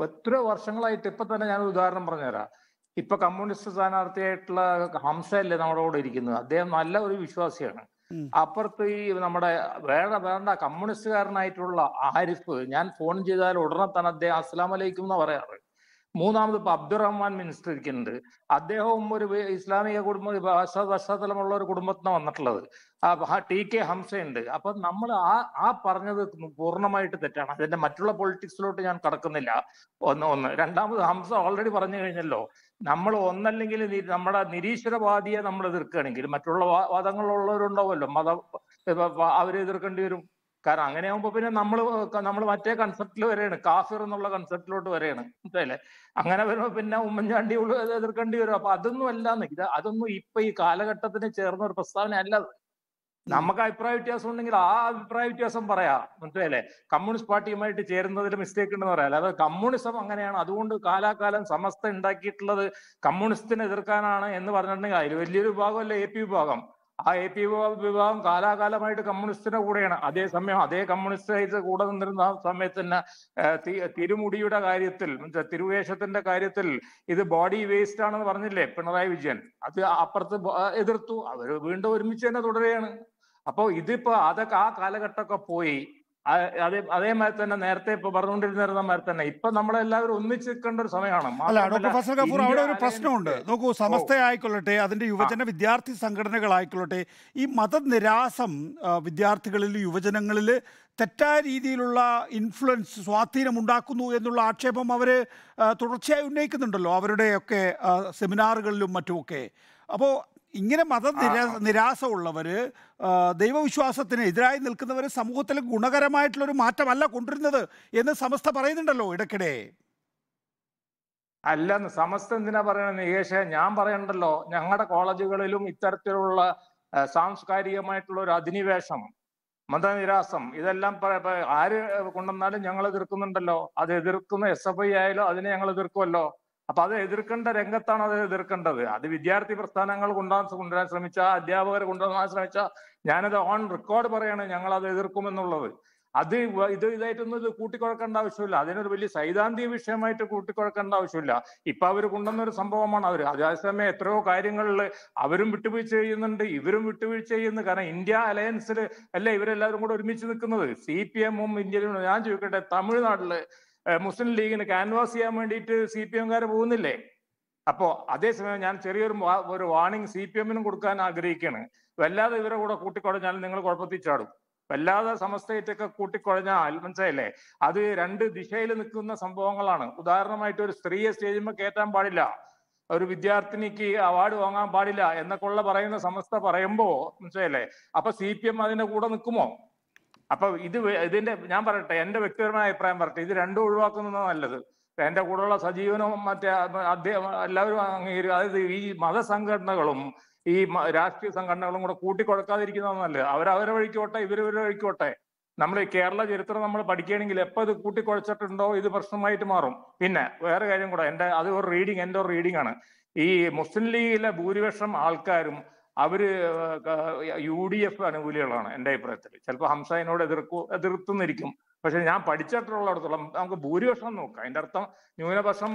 Speaker 4: എത്ര വർഷങ്ങളായിട്ട് ഇപ്പൊ തന്നെ ഞാൻ ഉദാഹരണം പറഞ്ഞുതരാം ഇപ്പൊ കമ്മ്യൂണിസ്റ്റ് സ്ഥാനാർത്ഥിയായിട്ടുള്ള ഹംസയല്ലേ നമ്മുടെ കൂടെ ഇരിക്കുന്നത് അദ്ദേഹം നല്ല ഒരു വിശ്വാസിയാണ് അപ്പുറത്ത് ഈ നമ്മുടെ വേറെ വേണ്ട കമ്മ്യൂണിസ്റ്റുകാരനായിട്ടുള്ള ആരിഫ് ഞാൻ ഫോൺ ചെയ്താൽ ഉടനെ തന്നെ അദ്ദേഹം അസ്സാം വലൈക്കും എന്ന് പറയാറ് മൂന്നാമത് ഇപ്പൊ അബ്ദുറഹ്മാൻ മിനിസ്റ്റർ ഇരിക്കുന്നുണ്ട് അദ്ദേഹവും ഒരു ഇസ്ലാമിക കുടുംബ പശ്ചാത്തലമുള്ള ഒരു നിന്ന് വന്നിട്ടുള്ളത് ടി കെ ഹംസയുണ്ട് അപ്പൊ നമ്മൾ ആ ആ പറഞ്ഞത് പൂർണ്ണമായിട്ട് തെറ്റാണ് അതിന്റെ മറ്റുള്ള പൊളിറ്റിക്സിലോട്ട് ഞാൻ കടക്കുന്നില്ല ഒന്ന് ഒന്ന് രണ്ടാമത് ഹംസ ഓൾറെഡി പറഞ്ഞു കഴിഞ്ഞല്ലോ നമ്മൾ ഒന്നല്ലെങ്കിൽ നമ്മുടെ നിരീശ്വരവാദിയെ നമ്മൾ എതിർക്കുകയാണെങ്കിൽ മറ്റുള്ള വാദങ്ങളുള്ളവരുണ്ടാവുമല്ലോ മത അവരെ എതിർക്കേണ്ടി വരും കാരണം അങ്ങനെ ആകുമ്പോൾ പിന്നെ നമ്മൾ നമ്മൾ മറ്റേ കൺസെപ്റ്റിൽ വരെയാണ് കാഫിർ എന്നുള്ള കൺസെപ്റ്റിലോട്ട് വരെയാണ് അല്ലേ അങ്ങനെ വരുമ്പോൾ പിന്നെ ഉമ്മൻചാണ്ടി എതിർക്കേണ്ടി വരും അപ്പൊ അതൊന്നും അല്ലാന്ന് ഇത് അതൊന്നും ഇപ്പൊ ഈ കാലഘട്ടത്തിന് ചേർന്ന ഒരു പ്രസ്താവന അല്ല നമുക്ക് അഭിപ്രായ വ്യത്യാസം ഉണ്ടെങ്കിൽ ആ അഭിപ്രായ വ്യത്യാസം പറയാ മനസ്സിലെ കമ്മ്യൂണിസ്റ്റ് പാർട്ടിയുമായിട്ട് ചേരുന്നതിൽ മിസ്റ്റേക്ക് ഉണ്ടെന്ന് പറയാം അല്ലാതെ കമ്മ്യൂണിസം അങ്ങനെയാണ് അതുകൊണ്ട് കാലാകാലം സമസ്ത ഉണ്ടാക്കിയിട്ടുള്ളത് കമ്മ്യൂണിസ്റ്റിനെ എതിർക്കാനാണ് എന്ന് പറഞ്ഞിട്ടുണ്ടെങ്കിൽ അതിൽ വലിയൊരു അല്ലെ എ പി വിഭാഗം ആ എ പി വിഭാഗം കാലാകാലമായിട്ട് കമ്മ്യൂണിസ്റ്റിന്റെ കൂടെയാണ് അതേസമയം അതേ കമ്മ്യൂണിസ്റ്റ് കൂടെ നിന്നിരുന്ന സമയത്ത് തന്നെ തിരുമുടിയുടെ കാര്യത്തിൽ തിരുവേഷത്തിന്റെ കാര്യത്തിൽ ഇത് ബോഡി വേസ്റ്റ് ആണെന്ന് പറഞ്ഞില്ലേ പിണറായി വിജയൻ അത് അപ്പുറത്ത് എതിർത്തു അവർ വീണ്ടും ഒരുമിച്ച് തന്നെ തുടരുകയാണ് അപ്പോൾ ഇതിപ്പോ അതൊക്കെ ആ കാലഘട്ടമൊക്കെ പോയി അതേ അതേമാതിരി തന്നെ നേരത്തെ ഇപ്പൊ പറഞ്ഞുകൊണ്ടിരുന്ന മാതിരി തന്നെ ഇപ്പൊ നമ്മളെല്ലാവരും ഒന്നിച്ച് നിൽക്കേണ്ട ഒരു സമയമാണ് അല്ല ഡോക്ടർ ഫസൽ ഗഫൂർ അവിടെ ഒരു പ്രശ്നമുണ്ട്
Speaker 1: നോക്കൂ സമസ്ത
Speaker 4: ആയിക്കൊള്ളട്ടെ അതിന്റെ യുവജന വിദ്യാർത്ഥി സംഘടനകൾ
Speaker 1: ആയിക്കൊള്ളട്ടെ ഈ മതനിരാസം വിദ്യാർത്ഥികളിൽ യുവജനങ്ങളിൽ തെറ്റായ രീതിയിലുള്ള ഇൻഫ്ലുവൻസ് സ്വാധീനം ഉണ്ടാക്കുന്നു എന്നുള്ള ആക്ഷേപം അവർ തുടർച്ചയായി ഉന്നയിക്കുന്നുണ്ടല്ലോ അവരുടെയൊക്കെ സെമിനാറുകളിലും മറ്റുമൊക്കെ അപ്പോൾ ഇങ്ങനെ മത നിരാശ ഉള്ളവര് ദൈവവിശ്വാസത്തിന് എതിരായി നിൽക്കുന്നവര് സമൂഹത്തിൽ ഗുണകരമായിട്ടുള്ള ഒരു മാറ്റമല്ല കൊണ്ടുവരുന്നത് എന്ന് സമസ്ത പറയുന്നുണ്ടല്ലോ ഇടയ്ക്കിടെ
Speaker 4: അല്ല സമസ്ത എന്തിനാ പറയണ നികേഷ ഞാൻ പറയണ്ടല്ലോ ഞങ്ങളുടെ കോളേജുകളിലും ഇത്തരത്തിലുള്ള സാംസ്കാരികമായിട്ടുള്ള ഒരു അധിനിവേശം മതനിരാസം ഇതെല്ലാം ആര് കൊണ്ടുവന്നാലും ഞങ്ങൾ എതിർക്കുന്നുണ്ടല്ലോ അത് എതിർക്കുന്ന എസ് എഫ് ഐ ആയാലും അതിനെ ഞങ്ങൾ എതിർക്കുമല്ലോ അപ്പൊ അത് എതിർക്കേണ്ട രംഗത്താണ് അത് എതിർക്കേണ്ടത് അത് വിദ്യാർത്ഥി പ്രസ്ഥാനങ്ങൾ കൊണ്ടുവരാൻ കൊണ്ടുവരാൻ ശ്രമിച്ച അധ്യാപകരെ കൊണ്ടുവരാൻ ശ്രമിച്ച ഞാനത് ഓൺ റെക്കോർഡ് പറയാണ് ഞങ്ങൾ അത് എതിർക്കുമെന്നുള്ളത് അത് ഇത് ഇതായിട്ടൊന്നും ഇത് കൂട്ടിക്കുഴക്കേണ്ട ആവശ്യമില്ല അതിനൊരു വലിയ സൈദ്ധാന്തിക വിഷയമായിട്ട് കൂട്ടിക്കുഴക്കേണ്ട ആവശ്യമില്ല ഇപ്പൊ അവർ ഒരു സംഭവമാണ് അവർ അതേസമയം എത്രയോ കാര്യങ്ങളിൽ അവരും വിട്ടുവീഴ്ച ചെയ്യുന്നുണ്ട് ഇവരും വിട്ടുവീഴ്ച ചെയ്യുന്നു കാരണം ഇന്ത്യ അലയൻസിൽ അല്ല ഇവരെല്ലാവരും കൂടെ ഒരുമിച്ച് നിൽക്കുന്നത് സി പി എമ്മും ഇന്ത്യയിലും ഞാൻ ചോദിക്കട്ടെ തമിഴ്നാട്ടില് മുസ്ലിം ലീഗിന് കാൻവാസ് ചെയ്യാൻ വേണ്ടിയിട്ട് സി പി എംകാർ പോകുന്നില്ലേ അപ്പോ അതേസമയം ഞാൻ ചെറിയൊരു ഒരു വാണിംഗ് സി പി എമ്മിനും കൊടുക്കാൻ ആഗ്രഹിക്കുകയാണ് വല്ലാതെ ഇവരെ കൂടെ കൂട്ടിക്കൊഴഞ്ഞാൽ നിങ്ങൾ കുഴപ്പത്തിൽ ചാടും വല്ലാതെ സമസ്തയായിട്ടൊക്കെ കൂട്ടിക്കൊഴഞ്ഞാൽ മനസ്സിലായില്ലേ അത് രണ്ട് ദിശയിൽ നിൽക്കുന്ന സംഭവങ്ങളാണ് ഉദാഹരണമായിട്ട് ഒരു സ്ത്രീയെ സ്റ്റേജിന്മേൽ കയറ്റാൻ പാടില്ല ഒരു വിദ്യാർത്ഥിനിക്ക് അവാർഡ് വാങ്ങാൻ പാടില്ല എന്നൊക്കെയുള്ള പറയുന്ന സമസ്ത പറയുമ്പോ മനസ്സിലായില്ലേ അപ്പൊ സി പി എം അതിന്റെ കൂടെ നിൽക്കുമോ അപ്പൊ ഇത് ഇതിന്റെ ഞാൻ പറയട്ടെ എന്റെ വ്യക്തിപരമായ അഭിപ്രായം പറയട്ടെ ഇത് രണ്ടും ഒഴിവാക്കുന്നത് നല്ലത് എന്റെ കൂടെയുള്ള സജീവനും മറ്റേ അദ്ദേഹം എല്ലാവരും അംഗീകരിക്കും അതായത് ഈ മതസംഘടനകളും ഈ രാഷ്ട്രീയ സംഘടനകളും കൂടെ കൂട്ടിക്കൊടുക്കാതിരിക്കുന്നത് നല്ലത് അവരവരെ വഴിക്കോട്ടെ ഇവരവരെ വഴിക്കോട്ടെ നമ്മൾ കേരള ചരിത്രം നമ്മൾ പഠിക്കുകയാണെങ്കിൽ എപ്പോൾ ഇത് കൂട്ടിക്കുഴച്ചിട്ടുണ്ടോ ഇത് പ്രശ്നമായിട്ട് മാറും പിന്നെ വേറെ കാര്യം കൂടെ എൻ്റെ അത് ഒരു റീഡിങ് എൻ്റെ ഒരു റീഡിംഗ് ആണ് ഈ മുസ്ലിം ലീഗിലെ ഭൂരിപക്ഷം ആൾക്കാരും അവർ യു ഡി എഫ് അനുകൂലികളാണ് എന്റെ അഭിപ്രായത്തിൽ ചിലപ്പോൾ ഹംസയനോട് എതിർക്കു എതിർത്തുന്നിരിക്കും പക്ഷെ ഞാൻ പഠിച്ചിട്ടുള്ളിടത്തോളം നമുക്ക് ഭൂരിപക്ഷം നോക്കാം അതിന്റെ അർത്ഥം ന്യൂനപക്ഷം